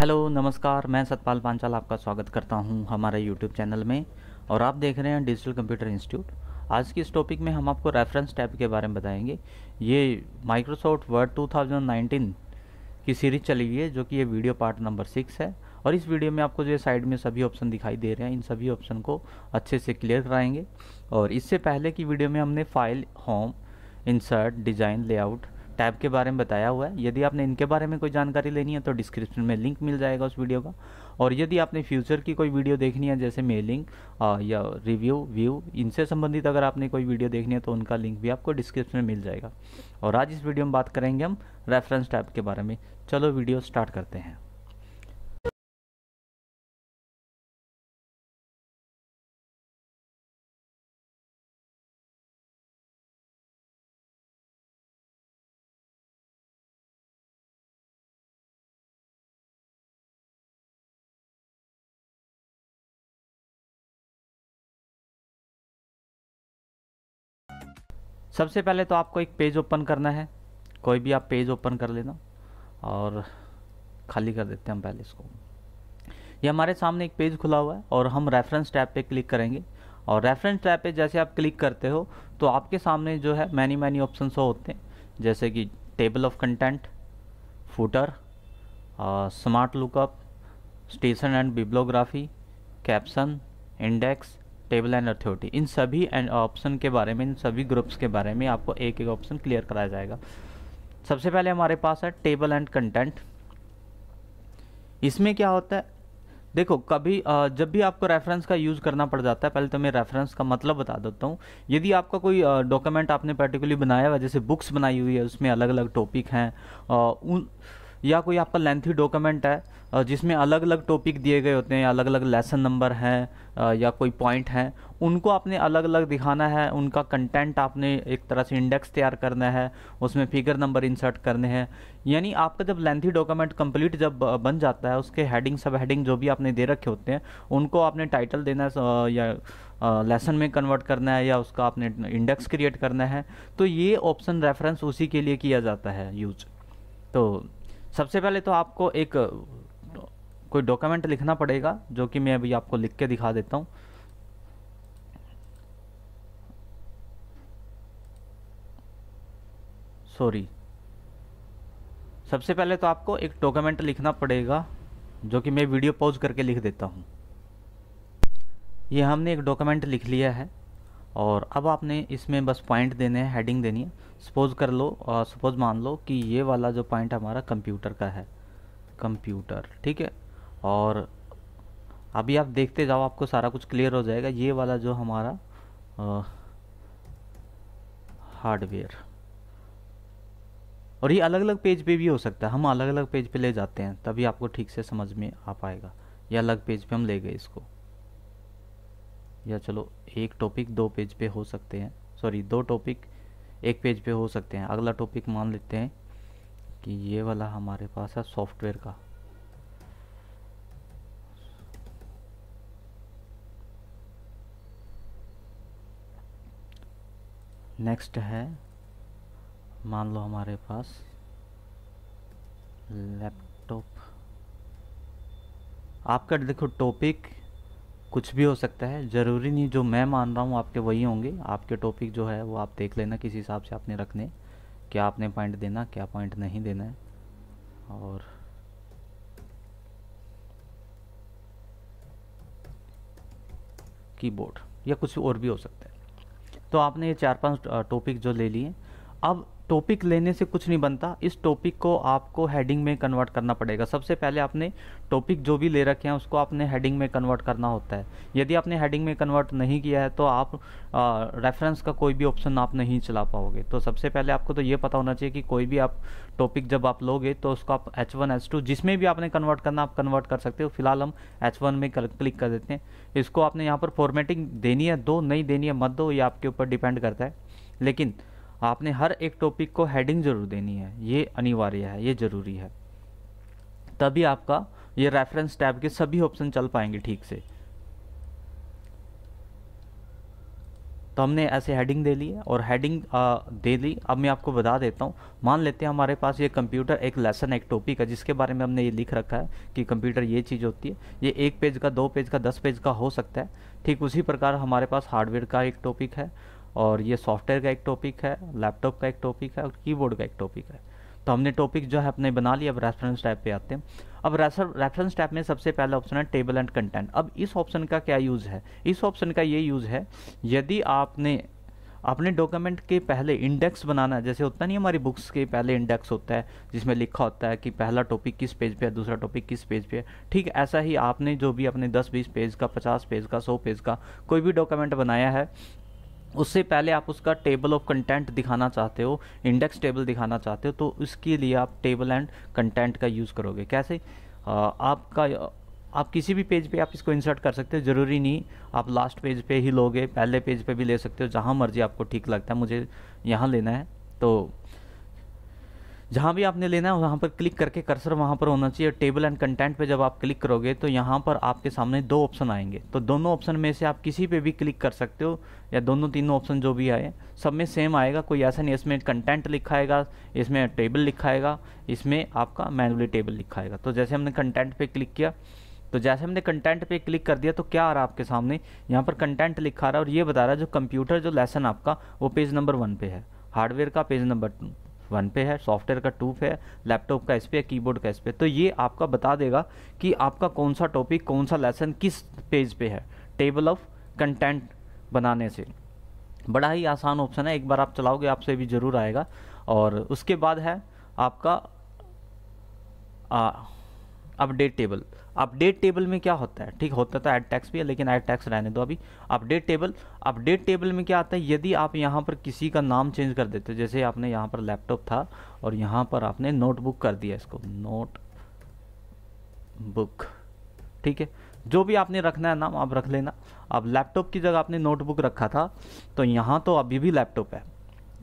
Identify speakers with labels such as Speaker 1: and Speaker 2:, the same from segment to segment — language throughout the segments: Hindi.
Speaker 1: हेलो नमस्कार मैं सतपाल पांचाल आपका स्वागत करता हूं हमारे यूट्यूब चैनल में और आप देख रहे हैं डिजिटल कंप्यूटर इंस्टीट्यूट आज की इस टॉपिक में हम आपको रेफरेंस टैब के बारे में बताएंगे ये माइक्रोसॉफ्ट वर्ड 2019 की सीरीज चली गई है जो कि ये वीडियो पार्ट नंबर सिक्स है और इस वीडियो में आपको जो है साइड में सभी ऑप्शन दिखाई दे रहे हैं इन सभी ऑप्शन को अच्छे से क्लियर कराएंगे और इससे पहले की वीडियो में हमने file home insert design layout tab के बारे में बताया हुआ है यदि आपने इनके बारे में कोई जानकारी लेनी है तो डिस्क्रिप्शन में लिंक मिल जाएगा उस वीडियो का और यदि आपने फ्यूचर की कोई वीडियो देखनी है जैसे मेलिंग या रिव्यू व्यू इनसे संबंधित अगर आपने कोई वीडियो देखनी है तो उनका लिंक भी आपको डिस्क्रिप्शन में मिल जाएगा और आज इस वीडियो में बात करेंगे हम रेफरेंस टैब के बारे में चलो वीडियो स्टार्ट करते हैं सबसे पहले तो आपको एक पेज ओपन करना है कोई भी आप पेज ओपन कर लेना और खाली कर देते हैं हम पहले इसको ये हमारे सामने एक पेज खुला हुआ है और हम रेफरेंस टैब पे क्लिक करेंगे और रेफरेंस टैब पे जैसे आप क्लिक करते हो तो आपके सामने जो है मैनी मैनी ऑप्शन होते हैं जैसे कि table of content footer smart lookup station and bibliography caption index table and authority इन सभी एंड ऑप्शन के बारे में इन सभी ग्रुप्स के बारे में आपको एक एक ऑप्शन क्लियर कराया जाएगा सबसे पहले हमारे पास है टेबल एंड कंटेंट इसमें क्या होता है देखो कभी जब भी आपको रेफरेंस का यूज़ करना पड़ जाता है पहले तो मैं रेफरेंस का मतलब बता देता हूँ यदि आपका कोई डॉक्यूमेंट आपने पर्टिकुलरली बनाया हुआ जैसे बुक्स बनाई हुई है उसमें अलग अलग टॉपिक हैं उन या कोई आपका लेंथी डॉक्यूमेंट है जिसमें अलग अलग टॉपिक दिए गए होते हैं या अलग अलग लेसन नंबर हैं या कोई पॉइंट हैं उनको आपने अलग अलग दिखाना है उनका कंटेंट आपने एक तरह से इंडेक्स तैयार करना है उसमें फिगर नंबर इंसर्ट करने हैं यानी आपका जब लेंथी डॉक्यूमेंट कंप्लीट जब बन जाता है उसके हेडिंग सब हेडिंग जो भी आपने दे रखे होते हैं उनको आपने टाइटल देना या लेसन में कन्वर्ट करना है या उसका आपने इंडेक्स क्रिएट करना है तो ये ऑप्शन रेफरेंस उसी के लिए किया जाता है यूज तो सबसे पहले तो आपको एक कोई डॉक्यूमेंट लिखना पड़ेगा जो कि मैं अभी आपको लिख के दिखा देता हूँ सॉरी सबसे पहले तो आपको एक डॉक्यूमेंट लिखना पड़ेगा जो कि मैं वीडियो पॉज करके लिख देता हूँ ये हमने एक डॉक्यूमेंट लिख लिया है और अब आपने इसमें बस पॉइंट देने हैं हेडिंग देनी है सपोज कर लो सपोज मान लो कि ये वाला जो पॉइंट हमारा कंप्यूटर का है कंप्यूटर ठीक है और अभी आप देखते जाओ आपको सारा कुछ क्लियर हो जाएगा ये वाला जो हमारा हार्डवेयर और ये अलग अलग पेज पे भी हो सकता है हम अलग अलग पेज पे ले जाते हैं तभी आपको ठीक से समझ में आ पाएगा या अलग पेज पे हम ले गए इसको या चलो एक टॉपिक दो पेज पे हो सकते हैं सॉरी दो टॉपिक एक पेज पे हो सकते हैं अगला टॉपिक मान लेते हैं कि ये वाला हमारे पास है सॉफ्टवेयर का नेक्स्ट है मान लो हमारे पास लैपटॉप आपका देखो टॉपिक कुछ भी हो सकता है ज़रूरी नहीं जो मैं मान रहा हूँ आपके वही होंगे आपके टॉपिक जो है वो आप देख लेना किस हिसाब से आपने रखने क्या आपने पॉइंट देना क्या पॉइंट नहीं देना है और कीबोर्ड या कुछ और भी हो सकता है तो आपने ये चार पांच टॉपिक जो ले लिए अब टॉपिक लेने से कुछ नहीं बनता इस टॉपिक को आपको हेडिंग में कन्वर्ट करना पड़ेगा सबसे पहले आपने टॉपिक जो भी ले रखे हैं उसको आपने हेडिंग में कन्वर्ट करना होता है यदि आपने हेडिंग में कन्वर्ट नहीं किया है तो आप रेफरेंस का कोई भी ऑप्शन आप नहीं चला पाओगे तो सबसे पहले आपको तो ये पता होना चाहिए कि कोई भी आप टॉपिक जब आप लोगे तो उसको आप एच वन एच टू जिसमें भी आपने कन्वर्ट करना आप कन्वर्ट कर सकते हो फिलहाल हम एच वन में क्लिक कर देते हैं इसको आपने यहाँ पर फॉर्मेटिंग देनी है दो नहीं देनी है मत दो ये आपके ऊपर डिपेंड करता है लेकिन आपने हर एक टॉपिक को हेडिंग जरूर देनी है ये अनिवार्य है ये ज़रूरी है तभी आपका ये रेफरेंस टैब के सभी ऑप्शन चल पाएंगे ठीक से तो हमने ऐसे हेडिंग दे ली और हेडिंग दे ली अब मैं आपको बता देता हूँ मान लेते हैं हमारे पास ये कंप्यूटर एक लेसन एक टॉपिक है जिसके बारे में हमने ये लिख रखा है कि कंप्यूटर ये चीज़ होती है ये एक पेज का दो पेज का दस पेज का हो सकता है ठीक उसी प्रकार हमारे पास हार्डवेयर का एक टॉपिक है और ये सॉफ्टवेयर का एक टॉपिक है लैपटॉप का एक टॉपिक है और कीबोर्ड का एक टॉपिक है तो हमने टॉपिक जो है अपने बना लिया अब रेफरेंस टाइप पे आते हैं अब रेफरेंस टाइप में सबसे पहला ऑप्शन है टेबल एंड कंटेंट अब इस ऑप्शन का क्या यूज़ है इस ऑप्शन का ये यूज़ है यदि आपने अपने डॉक्यूमेंट के पहले इंडेक्स बनाना जैसे होता नहीं हमारी बुक्स के पहले इंडेक्स होता है जिसमें लिखा होता है कि पहला टॉपिक किस पेज पे है दूसरा टॉपिक किस पेज पे है ठीक ऐसा ही आपने जो भी अपने 10-20 पेज का 50 पेज का 100 पेज का कोई भी डॉक्यूमेंट बनाया है उससे पहले आप उसका टेबल ऑफ कंटेंट दिखाना चाहते हो इंडेक्स टेबल दिखाना चाहते हो तो उसके लिए आप टेबल एंड कंटेंट का यूज़ करोगे कैसे आ, आपका आप किसी भी पेज पे आप इसको इंसर्ट कर सकते हो ज़रूरी नहीं आप लास्ट पेज पे ही लोगे पहले पेज पे भी ले सकते हो जहाँ मर्जी आपको ठीक लगता है मुझे यहाँ लेना है तो जहाँ भी आपने लेना है वहाँ पर क्लिक करके कर्सर वहाँ पर होना चाहिए टेबल एंड कंटेंट पे जब आप क्लिक करोगे तो यहाँ पर आपके सामने दो ऑप्शन आएंगे तो दोनों ऑप्शन में से आप किसी पे भी क्लिक कर सकते हो या दोनों तीनों ऑप्शन जो भी आए सब में सेम आएगा कोई ऐसा नहीं इसमें कंटेंट लिखाएगा इसमें टेबल लिखाएगा इसमें आपका मैनुअली टेबल लिखाएगा तो जैसे हमने कंटेंट पर क्लिक किया तो जैसे हमने कंटेंट पे क्लिक कर दिया तो क्या आ रहा है आपके सामने यहाँ पर कंटेंट लिखा रहा है और ये बता रहा है जो कंप्यूटर जो लेसन आपका वो पेज नंबर वन पे है हार्डवेयर का पेज नंबर टू वन पे है सॉफ्टवेयर का टू पे है लैपटॉप का इस पे है कीबोर्ड का इस पे तो ये आपका बता देगा कि आपका कौन सा टॉपिक कौन सा लेसन किस पेज पे है टेबल ऑफ कंटेंट बनाने से बड़ा ही आसान ऑप्शन है एक बार आप चलाओगे आपसे भी ज़रूर आएगा और उसके बाद है आपका आ, अपडेट टेबल अपडेट टेबल में क्या होता है ठीक होता था एड टैक्स भी है लेकिन एड टैक्स रहने दो अभी अपडेट टेबल अपडेट टेबल में क्या आता है यदि आप यहाँ पर किसी का नाम चेंज कर देते हो जैसे आपने यहाँ पर लैपटॉप था और यहाँ पर आपने नोटबुक कर दिया इसको नोट बुक ठीक है जो भी आपने रखना है नाम आप रख लेना अब लैपटॉप की जगह आपने नोटबुक रखा था तो यहाँ तो अभी भी लैपटॉप है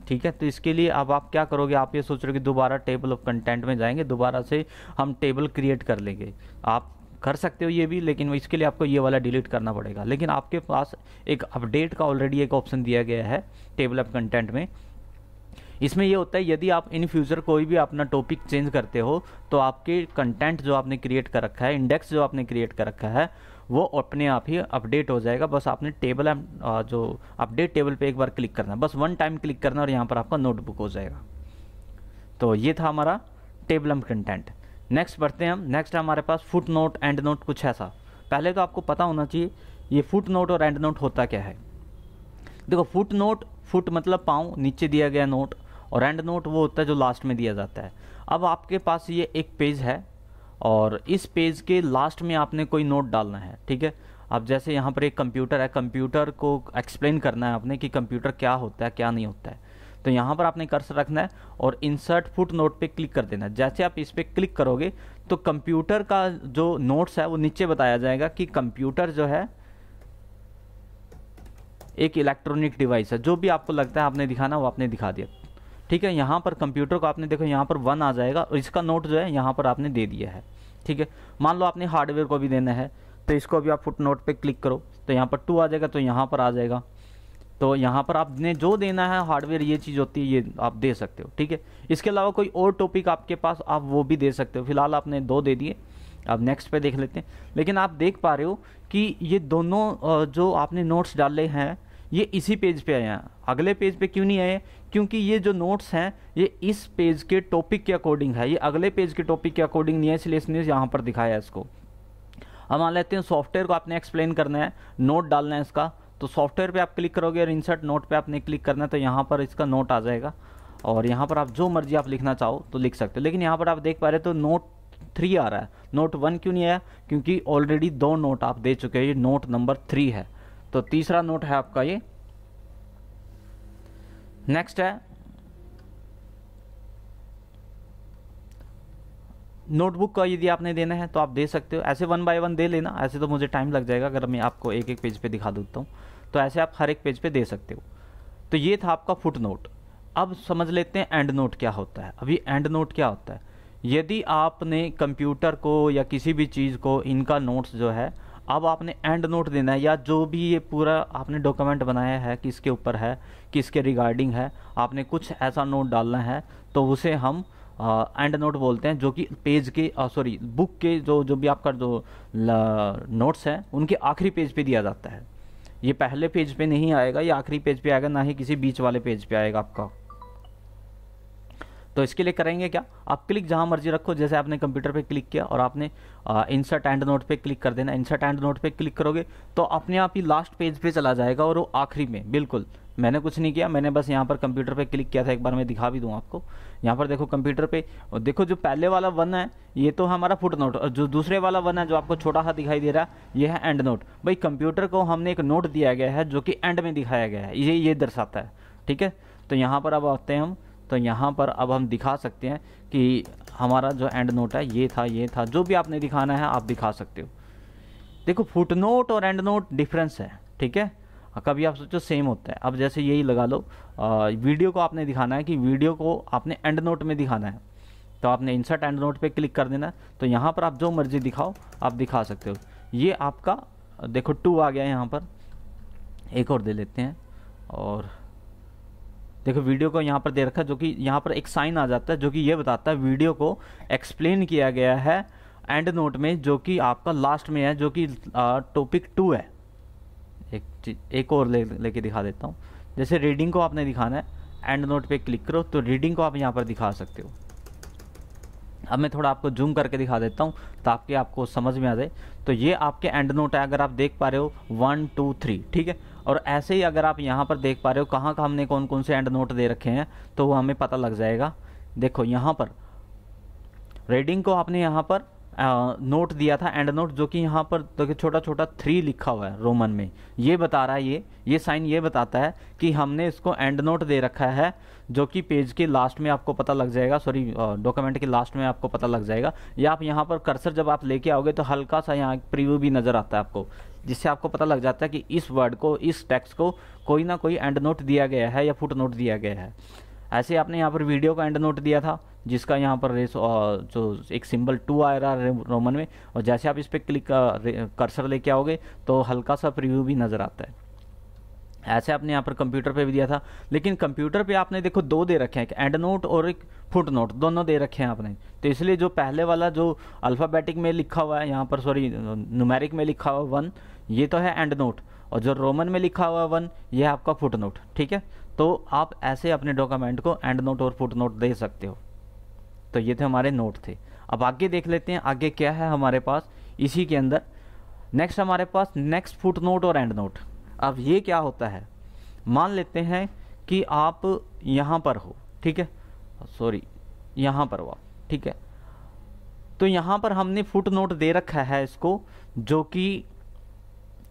Speaker 1: ठीक है तो इसके लिए अब आप क्या करोगे आप ये सोच रहे हो कि दोबारा टेबल ऑफ कंटेंट में जाएंगे दोबारा से हम टेबल क्रिएट कर लेंगे आप कर सकते हो ये भी लेकिन इसके लिए आपको ये वाला डिलीट करना पड़ेगा लेकिन आपके पास एक अपडेट का ऑलरेडी एक ऑप्शन दिया गया है टेबल ऑफ कंटेंट में इसमें यह होता है यदि आप इन फ्यूचर कोई भी अपना टॉपिक चेंज करते हो तो आपके कंटेंट जो आपने क्रिएट कर रखा है इंडेक्स जो आपने क्रिएट कर रखा है वो अपने आप ही अपडेट हो जाएगा बस आपने टेबल जो अपडेट टेबल पे एक बार क्लिक करना बस वन टाइम क्लिक करना और यहाँ पर आपका नोटबुक हो जाएगा तो ये था हमारा टेबल एम कंटेंट नेक्स्ट बढ़ते हैं हम नेक्स्ट हमारे पास फुट नोट एंड नोट कुछ ऐसा पहले तो आपको पता होना चाहिए ये फुट नोट और एंड नोट होता क्या है देखो फुट नोट फुट मतलब पाँव नीचे दिया गया नोट और एंड नोट वो होता है जो लास्ट में दिया जाता है अब आपके पास ये एक पेज है और इस पेज के लास्ट में आपने कोई नोट डालना है ठीक है आप जैसे यहाँ पर एक कंप्यूटर है कंप्यूटर को एक्सप्लेन करना है आपने कि कंप्यूटर क्या होता है क्या नहीं होता है तो यहाँ पर आपने कर्स रखना है और इंसर्ट फुट नोट पे क्लिक कर देना है जैसे आप इस पर क्लिक करोगे तो कंप्यूटर का जो नोट्स है वो नीचे बताया जाएगा कि कंप्यूटर जो है एक इलेक्ट्रॉनिक डिवाइस है जो भी आपको लगता है आपने दिखाना वो आपने दिखा दिया ठीक है यहाँ पर कंप्यूटर को आपने देखो यहाँ पर वन आ जाएगा और इसका नोट जो है यहाँ पर आपने दे दिया है ठीक है मान लो आपने हार्डवेयर को भी देना है तो इसको भी आप फुट नोट पर क्लिक करो तो यहाँ पर टू आ जाएगा तो यहाँ पर आ जाएगा तो यहाँ पर आपने जो देना है हार्डवेयर ये चीज़ होती है ये आप दे सकते हो ठीक है इसके अलावा कोई और टॉपिक आपके पास आप वो भी दे सकते हो फिलहाल आपने दो दे दिए अब नेक्स्ट पे देख लेते हैं लेकिन आप देख पा रहे हो कि ये दोनों जो आपने नोट्स डाले हैं ये इसी पेज पे आए हैं अगले पेज पे क्यों नहीं आए क्योंकि ये जो नोट्स हैं ये इस पेज के टॉपिक के अकॉर्डिंग है ये अगले पेज के टॉपिक के अकॉर्डिंग नहीं है इसलिए इसने यहाँ पर दिखाया इसको हम मान लेते हैं सॉफ्टवेयर को आपने एक्सप्लेन करना है नोट डालना है इसका तो सॉफ्टवेयर पे आप क्लिक करोगे और इंसर्ट नोट पे आपने क्लिक करना है तो यहाँ पर इसका नोट आ जाएगा और यहाँ पर आप जो मर्जी आप लिखना चाहो तो लिख सकते हो लेकिन यहाँ पर आप देख पा रहे तो नोट थ्री आ रहा है नोट वन क्यों नहीं आया क्योंकि ऑलरेडी दो नोट आप दे चुके हैं ये नोट नंबर थ्री है तो तीसरा नोट है आपका ये नेक्स्ट है नोटबुक का यदि आपने देना है तो आप दे सकते हो ऐसे वन बाय वन दे लेना ऐसे तो मुझे टाइम लग जाएगा अगर मैं आपको एक एक पेज पे दिखा देता हूँ तो ऐसे आप हर एक पेज पे दे सकते हो तो ये था आपका फुट नोट अब समझ लेते हैं एंड नोट क्या होता है अभी एंड नोट क्या होता है यदि आपने कंप्यूटर को या किसी भी चीज़ को इनका नोट्स जो है अब आपने एंड नोट देना है या जो भी ये पूरा आपने डॉक्यूमेंट बनाया है किसके ऊपर है किसके रिगार्डिंग है आपने कुछ ऐसा नोट डालना है तो उसे हम एंड नोट बोलते हैं जो कि पेज के सॉरी बुक के जो जो भी आपका जो नोट्स हैं उनके आखिरी पेज पे दिया जाता है ये पहले पेज पे नहीं आएगा ये आखिरी पेज पे आएगा ना ही किसी बीच वाले पेज पे आएगा आपका तो इसके लिए करेंगे क्या आप क्लिक जहां मर्जी रखो जैसे आपने कंप्यूटर पे क्लिक किया और आपने इंसर्ट एंड नोट पे क्लिक कर देना इंसर्ट एंड नोट पे क्लिक करोगे तो अपने आप ही लास्ट पेज पे चला जाएगा और वो आखिरी में बिल्कुल मैंने कुछ नहीं किया मैंने बस यहाँ पर कंप्यूटर पे क्लिक किया था एक बार मैं दिखा भी दूँ आपको यहाँ पर देखो कंप्यूटर पे और देखो जो पहले वाला वन है ये तो हमारा फुट नोट और जो दूसरे वाला वन है जो आपको छोटा सा दिखाई दे रहा है ये है एंड नोट भाई कंप्यूटर को हमने एक नोट दिया गया है जो कि एंड में दिखाया गया है ये ये दर्शाता है ठीक है तो यहाँ पर अब आते हैं हम तो यहाँ पर अब हम दिखा सकते हैं कि हमारा जो एंड नोट है ये था ये था जो भी आपने दिखाना है आप दिखा सकते हो देखो फुट नोट और एंड नोट डिफरेंस है ठीक है कभी आप सोचो सेम होता है अब जैसे यही लगा लो आ, वीडियो को आपने दिखाना है कि वीडियो को आपने एंड नोट में दिखाना है तो आपने इंसर्ट एंड नोट पे क्लिक कर देना है तो यहाँ पर आप जो मर्जी दिखाओ आप दिखा सकते हो ये आपका देखो टू आ गया है यहाँ पर एक और दे लेते हैं और देखो वीडियो को यहाँ पर दे रखा है जो कि यहाँ पर एक साइन आ जाता है जो कि ये बताता है वीडियो को एक्सप्लेन किया गया है एंड नोट में जो कि आपका लास्ट में है जो कि टॉपिक टू है एक एक और ले लेके दिखा देता हूँ जैसे रीडिंग को आपने दिखाना है एंड नोट पे क्लिक करो तो रीडिंग को आप यहाँ पर दिखा सकते हो अब मैं थोड़ा आपको जूम करके दिखा देता हूँ ताकि आपको समझ में आ जाए तो ये आपके एंड नोट है अगर आप देख पा रहे हो वन टू थ्री ठीक है और ऐसे ही अगर आप यहाँ पर देख पा रहे हो कहाँ का हमने कौन कौन से एंड नोट दे रखे हैं तो वो हमें पता लग जाएगा देखो यहाँ पर रेडिंग को आपने यहाँ पर नोट दिया था एंड नोट जो कि यहाँ पर कि छोटा छोटा थ्री लिखा हुआ है रोमन में ये बता रहा है ये ये साइन ये बताता है कि हमने इसको एंड नोट दे रखा है जो कि पेज के लास्ट में आपको पता लग जाएगा सॉरी डॉक्यूमेंट के लास्ट में आपको पता लग जाएगा या आप यहाँ पर कर्सर जब आप लेके आओगे तो हल्का सा यहाँ प्रीव्यू भी नज़र आता है आपको जिससे आपको पता लग जाता है कि इस वर्ड को इस टेक्स्ट को कोई ना कोई एंड नोट दिया गया है या फुट नोट दिया गया है ऐसे आपने यहाँ पर वीडियो का एंड नोट दिया था जिसका यहाँ पर रेस जो एक सिंबल टू आ रहा है रोमन में और जैसे आप इस पर क्लिक कर्सर लेके आओगे तो हल्का सा प्रिव्यू भी नज़र आता है ऐसे आपने यहाँ पर कंप्यूटर पे भी दिया था लेकिन कंप्यूटर पे आपने देखो दो दे रखे हैं एक एंड नोट और एक फुट नोट दोनों दे रखे हैं आपने तो इसलिए जो पहले वाला जो अल्फ़ाबेटिक में लिखा हुआ है यहाँ पर सॉरी नुमेरिक में लिखा हुआ वन ये तो है एंड नोट और जो रोमन में लिखा हुआ वन है आपका फुट नोट ठीक है तो आप ऐसे अपने डॉक्यूमेंट को एंड नोट और फुट नोट दे सकते हो तो ये थे हमारे नोट थे अब आगे देख लेते हैं आगे क्या है हमारे पास इसी के अंदर नेक्स्ट हमारे पास नेक्स्ट फुट नोट और एंड नोट अब ये क्या होता है मान लेते हैं कि आप यहाँ पर हो ठीक है सॉरी यहाँ पर हो आप ठीक है तो यहाँ पर हमने फुट नोट दे रखा है इसको जो कि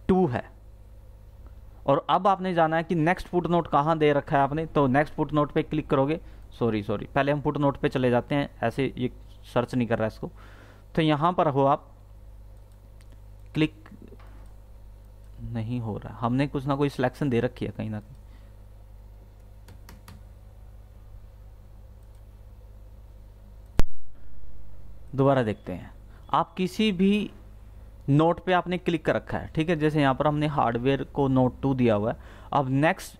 Speaker 1: टू है और अब आपने जाना है कि नेक्स्ट फुट नोट कहाँ दे रखा है आपने तो नेक्स्ट फुट नोट पर क्लिक करोगे सॉरी सॉरी पहले हम फुट नोट पर चले जाते हैं ऐसे ये सर्च नहीं कर रहा इसको तो यहाँ पर हो आप क्लिक नहीं हो रहा हमने कुछ ना कोई सिलेक्शन दे रखी है कहीं ना कहीं दोबारा देखते हैं आप किसी भी नोट पे आपने क्लिक कर रखा है ठीक है जैसे यहाँ पर हमने हार्डवेयर को नोट टू दिया हुआ है अब नेक्स्ट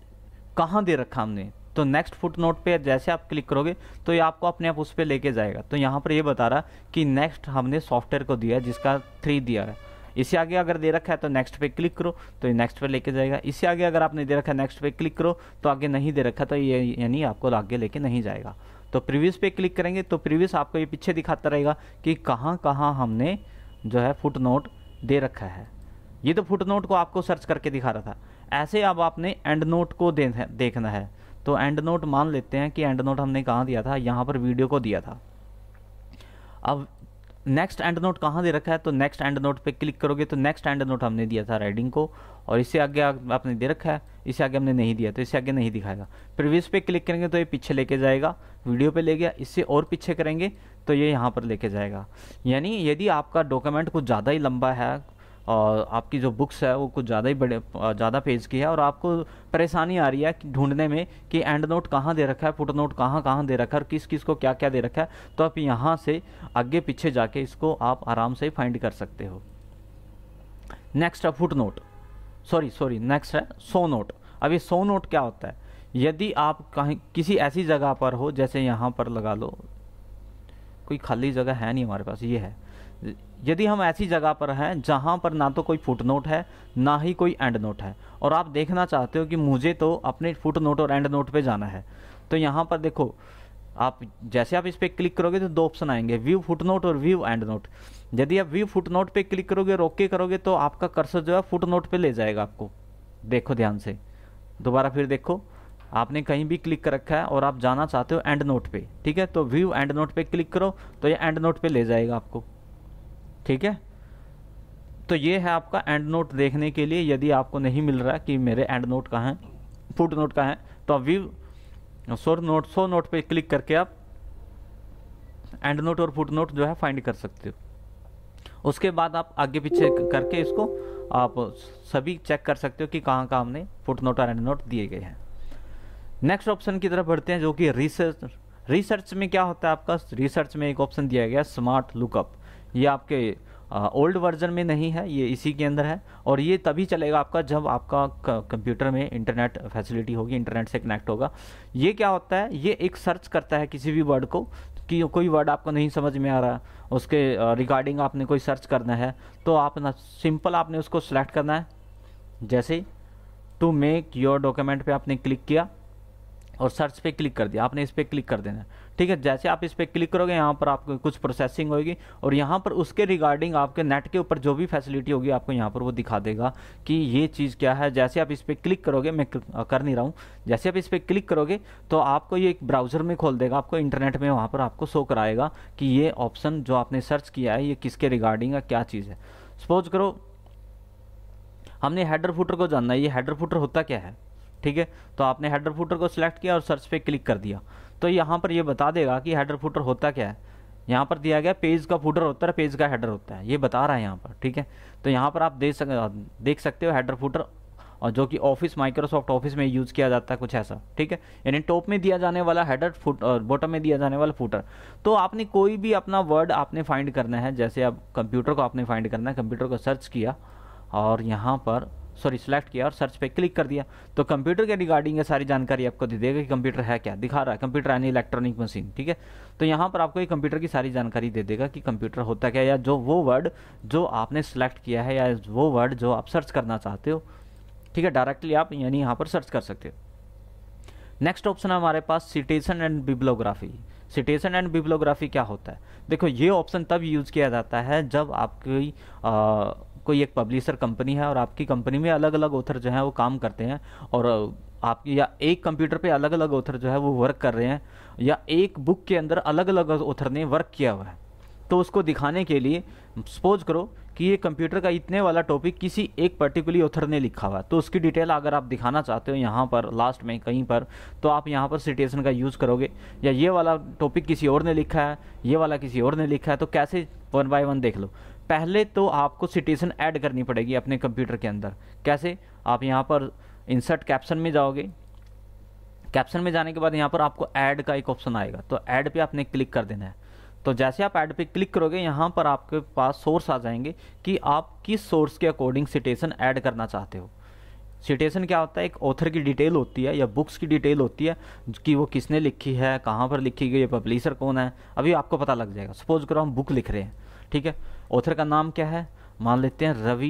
Speaker 1: कहाँ दे रखा हमने तो नेक्स्ट फुट नोट पे जैसे आप क्लिक करोगे तो ये आपको अपने आप उस पर लेके जाएगा तो यहाँ पर ये बता रहा कि नेक्स्ट हमने सॉफ्टवेयर को दिया है जिसका थ्री दिया है इसे आगे अगर दे रखा है तो नेक्स्ट पे क्लिक करो तो ये नेक्स्ट पे लेके जाएगा इसे आगे अगर आपने दे रखा है नेक्स्ट पे क्लिक करो तो आगे नहीं दे रखा तो ये यानी आपको आगे लेके नहीं जाएगा तो प्रीवियस पे क्लिक करेंगे तो प्रीवियस आपको ये पीछे दिखाता रहेगा कि कहाँ कहाँ हमने जो है फुट नोट दे रखा है ये तो फुट नोट को आपको सर्च करके दिखा रहा था ऐसे अब आपने एंड नोट को दे, देखना है तो एंड नोट मान लेते हैं कि एंड नोट हमने कहाँ दिया था यहाँ पर वीडियो को दिया था अब नेक्स्ट एंड नोट कहाँ दे रखा है तो नेक्स्ट एंड नोट पे क्लिक करोगे तो नेक्स्ट एंड नोट हमने दिया था राइडिंग को और इससे आगे आपने दे रखा है इससे आगे हमने नहीं दिया तो इससे आगे नहीं दिखाएगा प्रीवियस पे क्लिक करेंगे तो ये पीछे लेके जाएगा वीडियो पे ले गया इससे और पीछे करेंगे तो ये यहाँ पर लेके जाएगा यानी यदि आपका डॉक्यूमेंट कुछ ज़्यादा ही लंबा है और आपकी जो बुक्स है वो कुछ ज़्यादा ही बड़े ज़्यादा पेज की है और आपको परेशानी आ रही है ढूंढने में कि एंड नोट कहाँ दे रखा है फुट नोट कहाँ कहाँ दे रखा है और किस किस को क्या क्या दे रखा है तो आप यहाँ से आगे पीछे जाके इसको आप आराम से फाइंड कर सकते हो नेक्स्ट है footnote sorry sorry next है सो नोट अब ये सो नोट क्या होता है यदि आप कहीं किसी ऐसी जगह पर हो जैसे यहाँ पर लगा लो कोई खाली जगह है नहीं हमारे पास ये है यदि हम ऐसी जगह पर हैं जहाँ पर ना तो कोई फुट नोट है ना ही कोई एंड नोट है और आप देखना चाहते हो कि मुझे तो अपने फुट नोट और एंड नोट पे जाना है तो यहाँ पर देखो आप जैसे आप इस पर क्लिक करोगे तो दो ऑप्शन आएंगे व्यू फुट नोट और व्यू एंड नोट यदि आप व्यू फुट नोट पर क्लिक करोगे रोके करोगे तो आपका कर्सर जो है फुट नोट पर ले जाएगा आपको देखो ध्यान से दोबारा फिर देखो आपने कहीं भी क्लिक कर रखा है और आप जाना चाहते हो एंड नोट पे ठीक है तो व्यू एंड नोट पे क्लिक करो तो ये एंड नोट पे ले जाएगा आपको ठीक है तो ये है आपका एंड नोट देखने के लिए यदि आपको नहीं मिल रहा कि मेरे एंड नोट कहाँ हैं फुट नोट कहाँ हैं तो आप view show note show note पे क्लिक करके आप एंड नोट और फुट नोट जो है फाइंड कर सकते हो उसके बाद आप आगे पीछे करके इसको आप सभी चेक कर सकते हो कि कहाँ कहाँ हमने फुट नोट और एंड नोट दिए गए हैं नेक्स्ट ऑप्शन की तरफ बढ़ते हैं जो कि रिसर्च रिसर्च में क्या होता है आपका रिसर्च में एक ऑप्शन दिया गया स्मार्ट लुकअप ये आपके ओल्ड वर्जन में नहीं है ये इसी के अंदर है और ये तभी चलेगा आपका जब आपका कंप्यूटर में इंटरनेट फैसिलिटी होगी इंटरनेट से कनेक्ट होगा ये क्या होता है ये एक सर्च करता है किसी भी वर्ड को कि कोई वर्ड आपको नहीं समझ में आ रहा उसके रिगार्डिंग आपने कोई सर्च करना है तो आप ना सिंपल आपने उसको सेलेक्ट करना है जैसे टू मेक योर डॉक्यूमेंट पे आपने क्लिक किया और सर्च पे क्लिक कर दिया आपने इस पर क्लिक कर देना ठीक है जैसे आप इस पर क्लिक करोगे यहाँ पर आपको कुछ प्रोसेसिंग होगी और यहाँ पर उसके रिगार्डिंग आपके नेट के ऊपर जो भी फैसिलिटी होगी आपको यहाँ पर वो दिखा देगा कि ये चीज़ क्या है जैसे आप इस पर क्लिक करोगे मैं कर नहीं रहा हूँ जैसे आप इस पर क्लिक करोगे तो आपको ये एक ब्राउज़र में खोल देगा आपको इंटरनेट में वहाँ पर आपको शो कराएगा कि ये ऑप्शन जो आपने सर्च किया है ये किसके रिगार्डिंग है क्या चीज़ है सपोज करो हमने हेडर फुटर को जानना है ये हेडर फुटर होता क्या है ठीक है तो आपने हेडर फूटर को सिलेक्ट किया और सर्च पे क्लिक कर दिया तो यहाँ पर ये बता देगा कि हेडर फूटर होता क्या है यहाँ पर दिया गया पेज का फूटर होता है पेज का हेडर होता है ये बता रहा है यहाँ पर ठीक है तो यहाँ पर आप देख सक देख सकते हो हेडर फूटर और जो कि ऑफिस माइक्रोसॉफ्ट ऑफिस में यूज़ किया जाता है कुछ ऐसा ठीक है यानी टॉप में दिया जाने वाला हेडर फुट और बॉटम में दिया जाने वाला फूटर तो आपने कोई भी अपना वर्ड आपने फाइंड करना है जैसे आप कंप्यूटर को आपने फाइंड करना है कंप्यूटर को सर्च किया और यहाँ पर सॉरी सेलेक्ट किया और सर्च पे क्लिक कर दिया तो कंप्यूटर के रिगार्डिंग ये सारी जानकारी आपको दे देगा कि कंप्यूटर है क्या दिखा रहा है कंप्यूटर यानी इलेक्ट्रॉनिक मशीन ठीक है तो यहाँ पर आपको ये कंप्यूटर की सारी जानकारी दे देगा कि कंप्यूटर होता क्या या जो वो वर्ड जो आपने सेलेक्ट किया है या वो वर्ड जो आप सर्च करना चाहते हो ठीक है डायरेक्टली आप यानी यहाँ पर सर्च कर सकते हो नेक्स्ट ऑप्शन है हमारे पास citation and bibliography citation and bibliography क्या होता है देखो ये ऑप्शन तब यूज़ किया जाता है जब आपकी कोई एक पब्लिशर कंपनी है और आपकी कंपनी में अलग अलग ऑथर जो है वो काम करते हैं और आपकी या एक कंप्यूटर पे अलग अलग ऑथर जो है वो वर्क कर रहे हैं या एक बुक के अंदर अलग अलग ऑथर ने वर्क किया हुआ है तो उसको दिखाने के लिए सपोज करो कि ये कंप्यूटर का इतने वाला टॉपिक किसी एक पर्टिकुलर ऑथर ने लिखा हुआ है तो उसकी डिटेल अगर आप दिखाना चाहते हो यहाँ पर लास्ट में कहीं पर तो आप यहाँ पर सिटेशन का यूज़ करोगे या ये वाला टॉपिक किसी और ने लिखा है ये वाला किसी और ने लिखा है तो कैसे वन बाय वन देख लो पहले तो आपको सिटेशन ऐड करनी पड़ेगी अपने कंप्यूटर के अंदर कैसे आप यहाँ पर इंसर्ट कैप्शन में जाओगे कैप्शन में जाने के बाद यहाँ पर आपको ऐड का एक ऑप्शन आएगा तो ऐड पे आपने क्लिक कर देना है तो जैसे आप ऐड पे क्लिक करोगे यहाँ पर आपके पास सोर्स आ जाएंगे कि आप किस सोर्स के अकॉर्डिंग सिटेशन ऐड करना चाहते हो सिटेशन क्या होता है एक ऑथर की डिटेल होती है या बुक्स की डिटेल होती है कि वो किसने लिखी है कहाँ पर लिखी गई पब्लिशर कौन है अभी आपको पता लग जाएगा सपोज करो हम बुक लिख रहे हैं ठीक है ऑथर का नाम क्या है मान लेते हैं रवि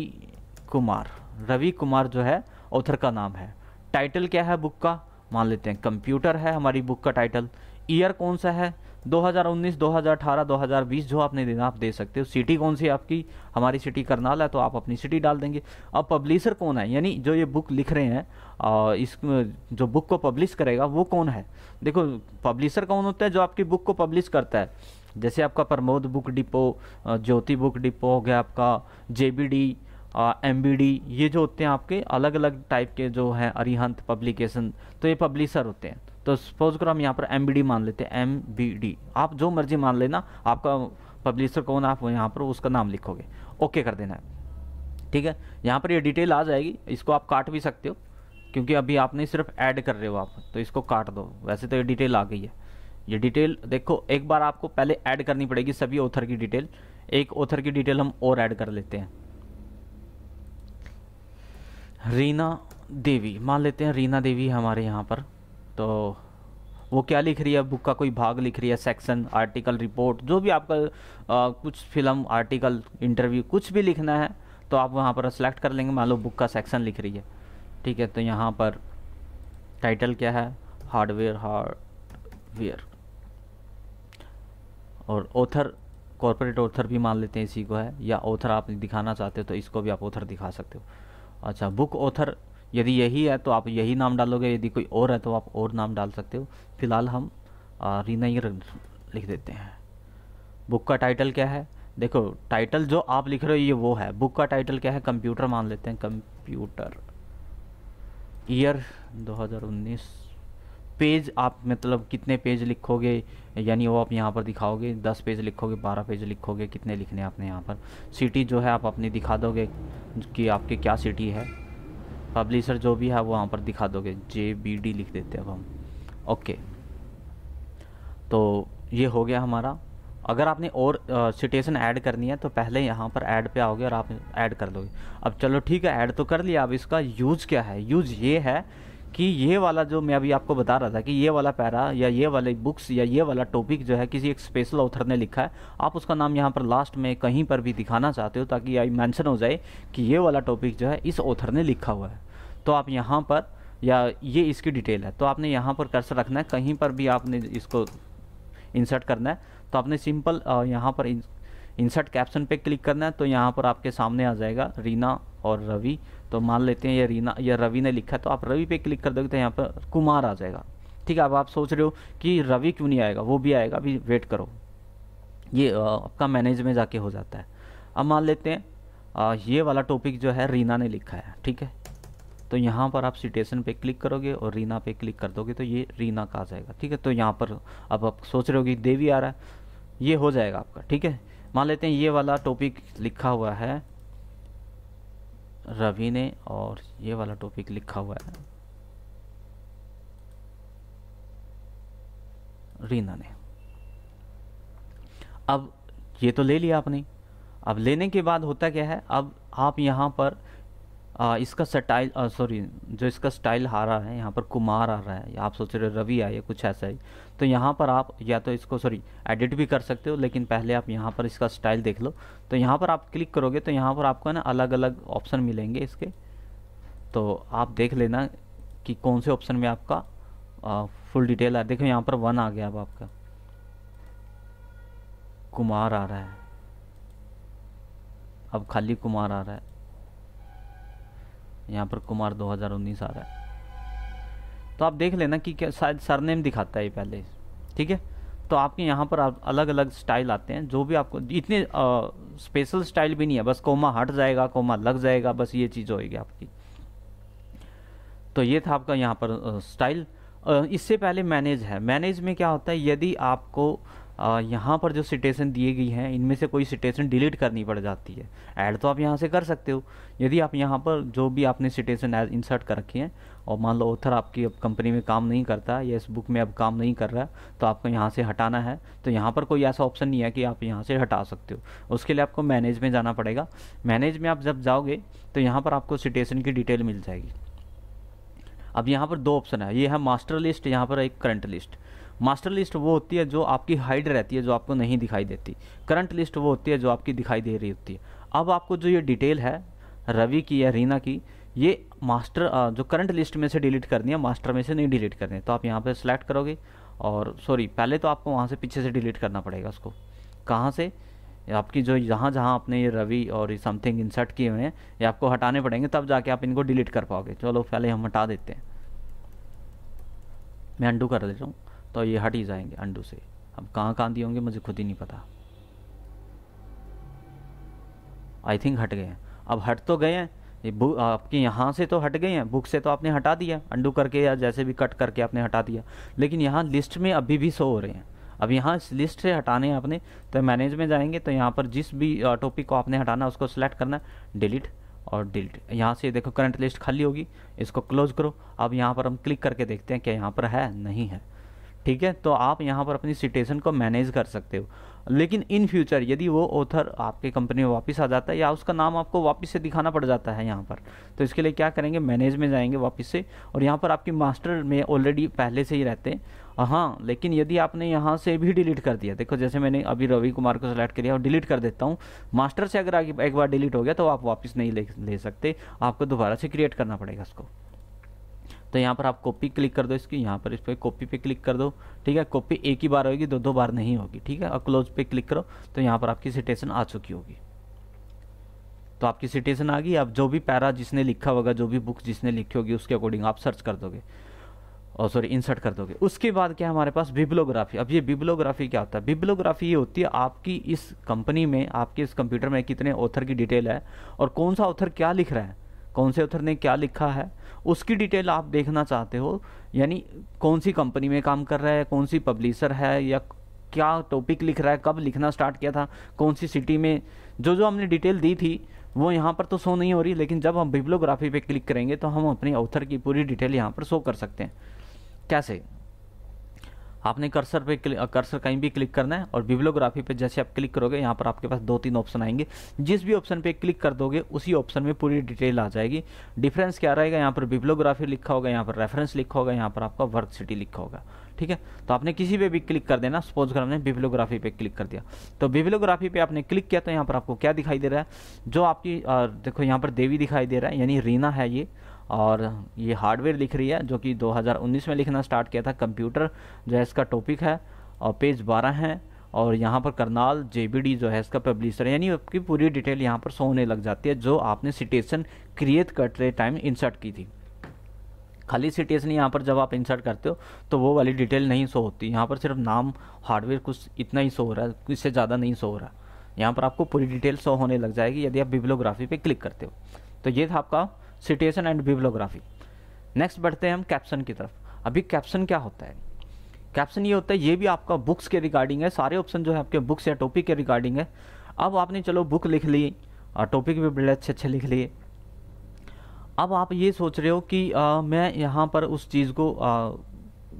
Speaker 1: कुमार रवि कुमार जो है ऑथर का नाम है टाइटल क्या है बुक का मान लेते हैं कंप्यूटर है हमारी बुक का टाइटल ईयर कौन सा है 2019, 2018, 2020 जो आपने देना आप दे सकते हो सिटी कौन सी आपकी हमारी सिटी करनाल है तो आप अपनी सिटी डाल देंगे अब पब्लिशर कौन है यानी जो ये बुक लिख रहे हैं और इस जो बुक को पब्लिश करेगा वो कौन है देखो पब्लिशर कौन होता है जो आपकी बुक को पब्लिश करता है जैसे आपका Pramod book depot Jyoti book depot हो गया आपका J B D M B D ये जो होते हैं आपके अलग अलग टाइप के जो हैं अरिहंत पब्लिकेशन तो ये पब्लिशर होते हैं तो सपोज करो हम यहाँ पर एम बी डी मान लेते हैं एम बी डी आप जो मर्जी मान लेना आपका पब्लिशर कौन आप यहाँ पर उसका नाम लिखोगे ओके कर देना है ठीक है यहाँ पर ये डिटेल आ जाएगी इसको आप काट भी सकते हो क्योंकि अभी आपने सिर्फ ऐड कर रहे हो आप तो इसको काट दो वैसे तो ये डिटेल आ गई है ये डिटेल देखो एक बार आपको पहले ऐड करनी पड़ेगी सभी ऑथर की डिटेल एक ऑथर की डिटेल हम और ऐड कर लेते हैं रीना देवी मान लेते हैं रीना देवी हमारे यहाँ पर तो वो क्या लिख रही है बुक का कोई भाग लिख रही है सेक्शन आर्टिकल रिपोर्ट जो भी आपका आ, कुछ फिल्म आर्टिकल इंटरव्यू कुछ भी लिखना है तो आप वहाँ पर सेलेक्ट कर लेंगे मान लो बुक का सेक्शन लिख रही है ठीक है तो यहाँ पर टाइटल क्या है हार्डवेयर हार्डवेयर और ऑथर कॉरपोरेट ऑथर भी मान लेते हैं इसी को है या ऑथर आप दिखाना चाहते हो तो इसको भी आप ऑथर दिखा सकते हो अच्छा बुक ऑथर यदि यही है तो आप यही नाम डालोगे यदि कोई और है तो आप और नाम डाल सकते हो फिलहाल हम रीना ही लिख देते हैं बुक का टाइटल क्या है देखो टाइटल जो आप लिख रहे हो ये वो है बुक का टाइटल क्या है कंप्यूटर मान लेते हैं कंप्यूटर ईयर 2019 पेज आप मतलब कितने पेज लिखोगे यानी वो आप यहाँ पर दिखाओगे दस पेज लिखोगे बारह पेज लिखोगे कितने लिखने आपने यहाँ पर सिटी जो है आप अपनी दिखा दोगे कि आपके क्या सिटी है पब्लिशर जो भी है वो वहाँ पर दिखा दोगे जे बी डी लिख देते अब हम ओके तो ये हो गया हमारा अगर आपने और सिटेशन ऐड करनी है तो पहले यहाँ पर ऐड पे आओगे और आप ऐड कर दोगे अब चलो ठीक है ऐड तो कर लिया अब इसका यूज़ क्या है यूज़ ये है कि ये वाला जो मैं अभी आपको बता रहा था कि ये वाला पैरा या ये वाले बुक्स या ये वाला टॉपिक जो है किसी एक स्पेशल ऑथर ने लिखा है आप उसका नाम यहाँ पर लास्ट में कहीं पर भी दिखाना चाहते हो ताकि आई मैंशन हो जाए कि ये वाला टॉपिक जो है इस ऑथर ने लिखा हुआ है तो आप यहाँ पर या ये इसकी डिटेल है तो आपने यहाँ पर कर्सर रखना है कहीं पर भी आपने इसको इंसर्ट करना है तो आपने सिंपल यहाँ पर इंसर्ट कैप्शन पे क्लिक करना है तो यहाँ पर आपके सामने आ जाएगा रीना और रवि तो मान लेते हैं ये रीना या रवि ने लिखा तो आप रवि पे क्लिक कर दोगे तो यहाँ पर कुमार आ जाएगा ठीक है अब आप सोच रहे हो कि रवि क्यों नहीं आएगा वो भी आएगा अभी वेट करो ये आपका मैनेज में जाके हो जाता है अब मान लेते हैं आ, ये वाला टॉपिक जो है रीना ने लिखा है ठीक है तो यहाँ पर आप सिटेशन पे क्लिक करोगे और रीना पे क्लिक कर दोगे तो ये रीना का आ जाएगा ठीक है तो यहाँ पर अब आप सोच रहे हो कि देवी आ रहा है ये हो जाएगा आपका ठीक है मान लेते हैं ये वाला टॉपिक लिखा हुआ है रवि ने और ये वाला टॉपिक लिखा हुआ है रीना ने अब ये तो ले लिया आपने अब लेने के बाद होता क्या है अब आप यहाँ पर आ, इसका स्टाइल सॉरी जो इसका स्टाइल आ रहा है यहाँ पर कुमार आ रहा है आप सोच रहे हो रवि आए कुछ ऐसा ही तो यहाँ पर आप या तो इसको सॉरी एडिट भी कर सकते हो लेकिन पहले आप यहाँ पर इसका स्टाइल देख लो तो यहाँ पर आप क्लिक करोगे तो यहाँ पर आपको ना अलग अलग ऑप्शन मिलेंगे इसके तो आप देख लेना कि कौन से ऑप्शन में आपका आ, फुल डिटेल आ देखो यहाँ पर वन आ गया अब आपका कुमार आ रहा है अब खाली कुमार आ रहा है यहाँ पर कुमार 2019 आ रहा है तो आप देख लेना कि क्या शायद सरनेम दिखाता है ये पहले ठीक है तो आपके यहाँ पर आप अलग अलग स्टाइल आते हैं जो भी आपको इतने स्पेशल स्टाइल भी नहीं है बस कोमा हट जाएगा कोमा लग जाएगा बस ये चीज़ होएगी आपकी तो ये था आपका यहाँ पर स्टाइल इससे पहले मैनेज है मैनेज में क्या होता है यदि आपको यहाँ पर जो सिटेशन दिए गई हैं इनमें से कोई सिटेशन डिलीट करनी पड़ जाती है ऐड तो आप यहाँ से कर सकते हो यदि आप यहाँ पर जो भी आपने सिटेशन इंसर्ट कर रखी हैं और मान लो ऑथर आपकी अब कंपनी में काम नहीं करता या इस बुक में अब काम नहीं कर रहा है तो आपको यहाँ से हटाना है तो यहाँ पर कोई ऐसा ऑप्शन नहीं है कि आप यहाँ से हटा सकते हो उसके लिए आपको मैनेज में जाना पड़ेगा मैनेज में आप जब जाओगे तो यहाँ पर आपको सिटेशन की डिटेल मिल जाएगी अब यहाँ पर दो ऑप्शन है ये है मास्टर लिस्ट यहाँ पर एक करंट लिस्ट मास्टर लिस्ट वो होती है जो आपकी हाइड रहती है जो आपको नहीं दिखाई देती करंट लिस्ट वो होती है जो आपकी दिखाई दे रही होती है अब आपको जो ये डिटेल है रवि की या रीना की ये मास्टर जो करंट लिस्ट में से डिलीट करनी है मास्टर में से नहीं डिलीट करनी है तो आप यहाँ पर सेलेक्ट करोगे और सॉरी पहले तो आपको वहाँ से पीछे से डिलीट करना पड़ेगा उसको कहाँ से आपकी जो जहाँ जहाँ आपने ये रवि और ये समथिंग इंसर्ट किए हुए हैं ये आपको हटाने पड़ेंगे तब जाके आप इनको डिलीट कर पाओगे चलो पहले हम हटा देते हैं मैं अंडू कर देता हूँ तो ये हट ही जाएंगे अंडू से अब कहाँ कहाँ दिए होंगे मुझे खुद ही नहीं पता आई थिंक हट गए हैं अब हट तो गए हैं ये आपके यहाँ से तो हट गए हैं बुक से तो आपने हटा दिया अंडू करके या जैसे भी कट करके आपने हटा दिया लेकिन यहाँ लिस्ट में अभी भी सो हो रहे हैं अब यहाँ इस लिस्ट से हटाने हैं आपने तो मैनेज में जाएंगे तो यहाँ पर जिस भी टॉपिक को आपने हटाना उसको सेलेक्ट करना डिलीट और डिलीट यहाँ से देखो करंट लिस्ट खाली होगी इसको क्लोज करो अब यहाँ पर हम क्लिक करके देखते हैं क्या यहाँ पर है नहीं है ठीक है तो आप यहाँ पर अपनी सिटेशन को मैनेज कर सकते हो लेकिन इन फ्यूचर यदि वो ऑथर आपके कंपनी में वापस आ जाता है या उसका नाम आपको वापस से दिखाना पड़ जाता है यहाँ पर तो इसके लिए क्या करेंगे मैनेज में जाएंगे वापस से और यहाँ पर आपकी मास्टर में ऑलरेडी पहले से ही रहते हैं हाँ लेकिन यदि आपने यहाँ से भी डिलीट कर दिया देखो जैसे मैंने अभी रवि कुमार को सिलेक्ट किया और डिलीट कर देता हूँ मास्टर से अगर एक बार डिलीट हो गया तो आप वापस नहीं ले, ले सकते आपको दोबारा से क्रिएट करना पड़ेगा उसको तो यहाँ पर आप कॉपी क्लिक कर दो इसकी यहाँ पर इस पर कॉपी पे क्लिक कर दो ठीक है कॉपी एक ही बार होगी दो दो बार नहीं होगी ठीक है और क्लोज पे क्लिक करो तो यहाँ पर आपकी सिटेशन आ चुकी होगी तो आपकी सिटेशन आ गई आप जो भी पैरा जिसने लिखा होगा जो भी बुक जिसने लिखी होगी उसके अकॉर्डिंग आप सर्च कर दोगे और सॉरी इंसर्ट कर दोगे उसके बाद क्या हमारे पास बिब्लोग्राफी अब ये बिब्लोग्राफी क्या होता है बिब्लोग्राफी ये होती है आपकी इस कंपनी में आपके इस कंप्यूटर में कितने ऑथर की डिटेल है और कौन सा ऑथर क्या लिख रहा है कौन से ऑथर ने क्या लिखा है उसकी डिटेल आप देखना चाहते हो यानी कौन सी कंपनी में काम कर रहा है कौन सी पब्लिशर है या क्या टॉपिक लिख रहा है कब लिखना स्टार्ट किया था कौन सी सिटी में जो जो हमने डिटेल दी थी वो यहाँ पर तो शो नहीं हो रही लेकिन जब हम बिब्लोग्राफी पे क्लिक करेंगे तो हम अपने ऑथर की पूरी डिटेल यहाँ पर शो कर सकते हैं कैसे आपने कर्सर पे कर्सर कहीं भी क्लिक करना है और बिब्लोग्राफी पे जैसे आप क्लिक करोगे यहाँ पर आपके पास दो तीन ऑप्शन आएंगे जिस भी ऑप्शन पे क्लिक कर दोगे उसी ऑप्शन में पूरी डिटेल आ जाएगी डिफरेंस क्या रहेगा यहाँ पर बिब्लोग्राफी लिखा होगा यहाँ पर रेफरेंस लिखा होगा यहाँ पर आपका वर्क सिटी लिखा होगा ठीक है तो आपने किसी पे भी क्लिक कर देना सपोज कर हमने बिब्लोग्राफी पे क्लिक कर दिया तो बिब्लोग्राफी पे आपने क्लिक किया तो यहाँ पर आपको क्या दिखाई दे रहा है जो आपकी देखो यहाँ पर देवी दिखाई दे रहा है यानी रीना है ये और ये हार्डवेयर लिख रही है जो कि 2019 में लिखना स्टार्ट किया था कंप्यूटर जो है इसका टॉपिक है और पेज 12 है और यहाँ पर करनाल जे जो है इसका पब्लिशर यानी आपकी पूरी डिटेल यहाँ पर सोने लग जाती है जो आपने सिटेशन क्रिएट करते टाइम इंसर्ट की थी खाली सिटेशन यहाँ पर जब आप इंसर्ट करते हो तो वो वाली डिटेल नहीं सो होती यहाँ पर सिर्फ नाम हार्डवेयर कुछ इतना ही सो हो रहा है इससे ज़्यादा नहीं सो हो रहा यहाँ पर आपको पूरी डिटेल सो होने लग जाएगी यदि आप बिब्लोग्राफी पे क्लिक करते हो तो ये था आपका सिटेशन एंड बिब्लोग्राफी नेक्स्ट बढ़ते हैं हम कैप्शन की तरफ अभी कैप्शन क्या होता है कैप्शन ये होता है ये भी आपका बुक्स के रिगार्डिंग है सारे ऑप्शन जो है आपके बुक्स या टॉपिक के रिगार्डिंग है अब आपने चलो बुक लिख ली और टॉपिक भी बड़े अच्छे अच्छे लिख लिए अब आप ये सोच रहे हो कि आ, मैं यहाँ पर उस चीज़ को आ,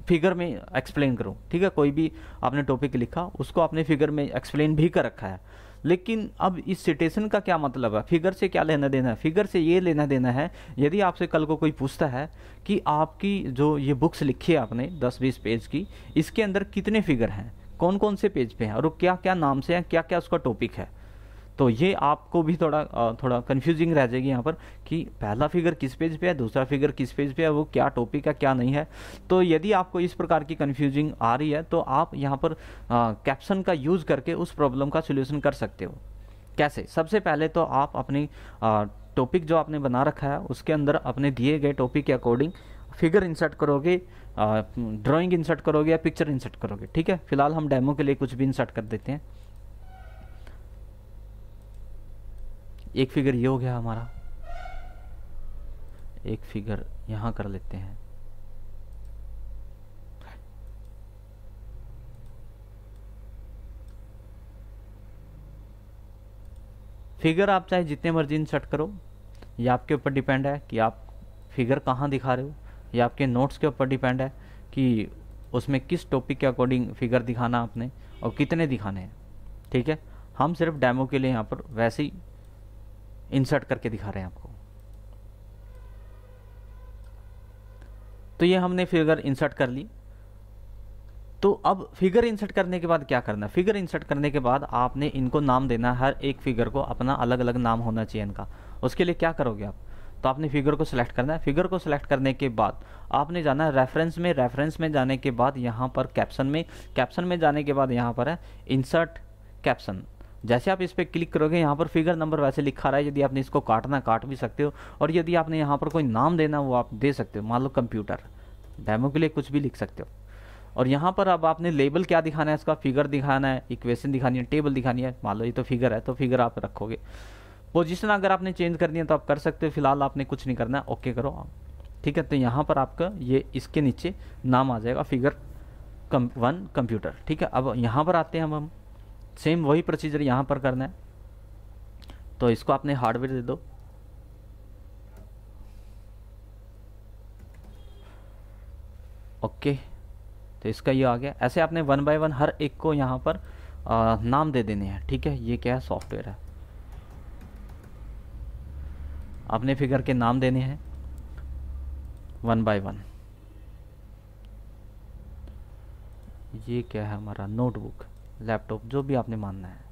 Speaker 1: फिगर में एक्सप्लेन करूँ ठीक है कोई भी आपने टॉपिक लिखा उसको आपने फिगर में एक्सप्लेन भी कर रखा है लेकिन अब इस सिटेशन का क्या मतलब है फिगर से क्या लेना देना है फिगर से ये लेना देना है यदि आपसे कल को कोई पूछता है कि आपकी जो ये बुक्स लिखी है आपने दस बीस पेज की इसके अंदर कितने फिगर हैं कौन कौन से पेज पे हैं और क्या क्या नाम से हैं क्या क्या उसका टॉपिक है तो ये आपको भी थोड़ा थोड़ा कन्फ्यूजिंग रह जाएगी यहाँ पर कि पहला फिगर किस पेज पे है दूसरा फिगर किस पेज पे है वो क्या टॉपिक है क्या नहीं है तो यदि आपको इस प्रकार की कन्फ्यूजिंग आ रही है तो आप यहाँ पर कैप्शन का यूज़ करके उस प्रॉब्लम का सोल्यूशन कर सकते हो कैसे सबसे पहले तो आप अपनी टॉपिक जो आपने बना रखा है उसके अंदर अपने दिए गए टॉपिक के अकॉर्डिंग फिगर इंसर्ट करोगे ड्राइंग इंसर्ट करोगे या पिक्चर इंसर्ट करोगे ठीक है फिलहाल हम डेमो के लिए कुछ भी इंसर्ट कर देते हैं एक फिगर ये हो गया हमारा एक फिगर यहां कर लेते हैं फिगर आप चाहे जितने मर्जी इंसर्ट करो ये आपके ऊपर डिपेंड है कि आप फिगर कहाँ दिखा रहे हो या आपके नोट्स के ऊपर डिपेंड है कि उसमें किस टॉपिक के अकॉर्डिंग फिगर दिखाना आपने और कितने दिखाने हैं ठीक है हम सिर्फ डेमो के लिए यहाँ पर वैसे ही इंसर्ट करके दिखा रहे हैं आपको तो ये हमने फिगर इंसर्ट कर ली तो अब फिगर इंसर्ट करने के बाद क्या करना फिगर इंसर्ट करने के बाद आपने इनको नाम देना है हर एक फिगर को अपना अलग अलग नाम होना चाहिए इनका उसके लिए क्या करोगे आप तो आपने फिगर को सिलेक्ट करना है फिगर को सिलेक्ट करने के बाद आपने जाना है रेफरेंस में रेफरेंस में जाने के बाद यहाँ पर कैप्शन में कैप्शन में जाने के बाद यहाँ पर है इंसर्ट कैप्शन जैसे आप इस पर क्लिक करोगे यहाँ पर फिगर नंबर वैसे लिखा रहा है यदि आपने इसको काटना काट भी सकते हो और यदि आपने यहाँ पर कोई नाम देना वो आप दे सकते हो मान लो कंप्यूटर डेमो के लिए कुछ भी लिख सकते हो और यहाँ पर अब आपने लेबल क्या दिखाना है इसका फिगर दिखाना है इक्वेशन दिखानी है टेबल दिखानी है मान लो ये तो फिगर है तो फिगर आप रखोगे पोजिशन अगर आपने चेंज करनी है तो आप कर सकते हो फिलहाल आपने कुछ नहीं करना है ओके करो आप ठीक है तो यहाँ पर आपका ये इसके नीचे नाम आ जाएगा फिगर कम वन कंप्यूटर ठीक है अब यहाँ पर आते हैं हम हम सेम वही प्रोसीजर यहाँ पर करना है तो इसको आपने हार्डवेयर दे दो ओके तो इसका ये आ गया ऐसे आपने वन बाय वन हर एक को यहाँ पर आ, नाम दे देने हैं ठीक है ये क्या है सॉफ्टवेयर है आपने फिगर के नाम देने हैं वन बाय वन ये क्या है हमारा नोटबुक लैपटॉप जो भी आपने मानना है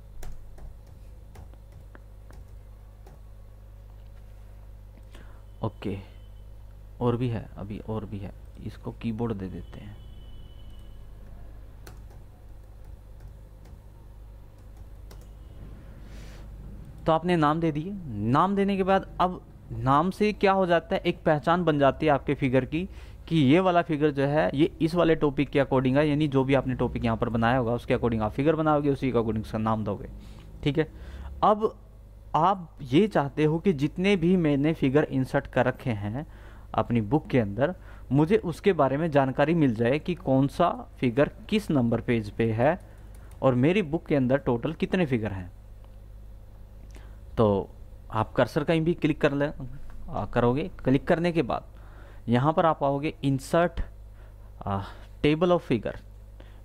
Speaker 1: ओके और भी है अभी और भी है इसको कीबोर्ड दे देते हैं तो आपने नाम दे दिए नाम देने के बाद अब नाम से क्या हो जाता है एक पहचान बन जाती है आपके फिगर की कि ये वाला फिगर जो है ये इस वाले टॉपिक के अकॉर्डिंग है यानी जो भी आपने टॉपिक यहाँ पर बनाया होगा उसके अकॉर्डिंग आप फिगर बनाओगे उसी के अकॉर्डिंग उसका नाम दोगे ठीक है अब आप ये चाहते हो कि जितने भी मैंने फिगर इंसर्ट कर रखे हैं अपनी बुक के अंदर मुझे उसके बारे में जानकारी मिल जाए कि कौन सा फिगर किस नंबर पेज पे है और मेरी बुक के अंदर टोटल कितने फिगर हैं तो आप कर्सर कहीं भी क्लिक कर ले करोगे क्लिक करने के बाद यहाँ पर आप आओगे इंसर्ट टेबल ऑफ फिगर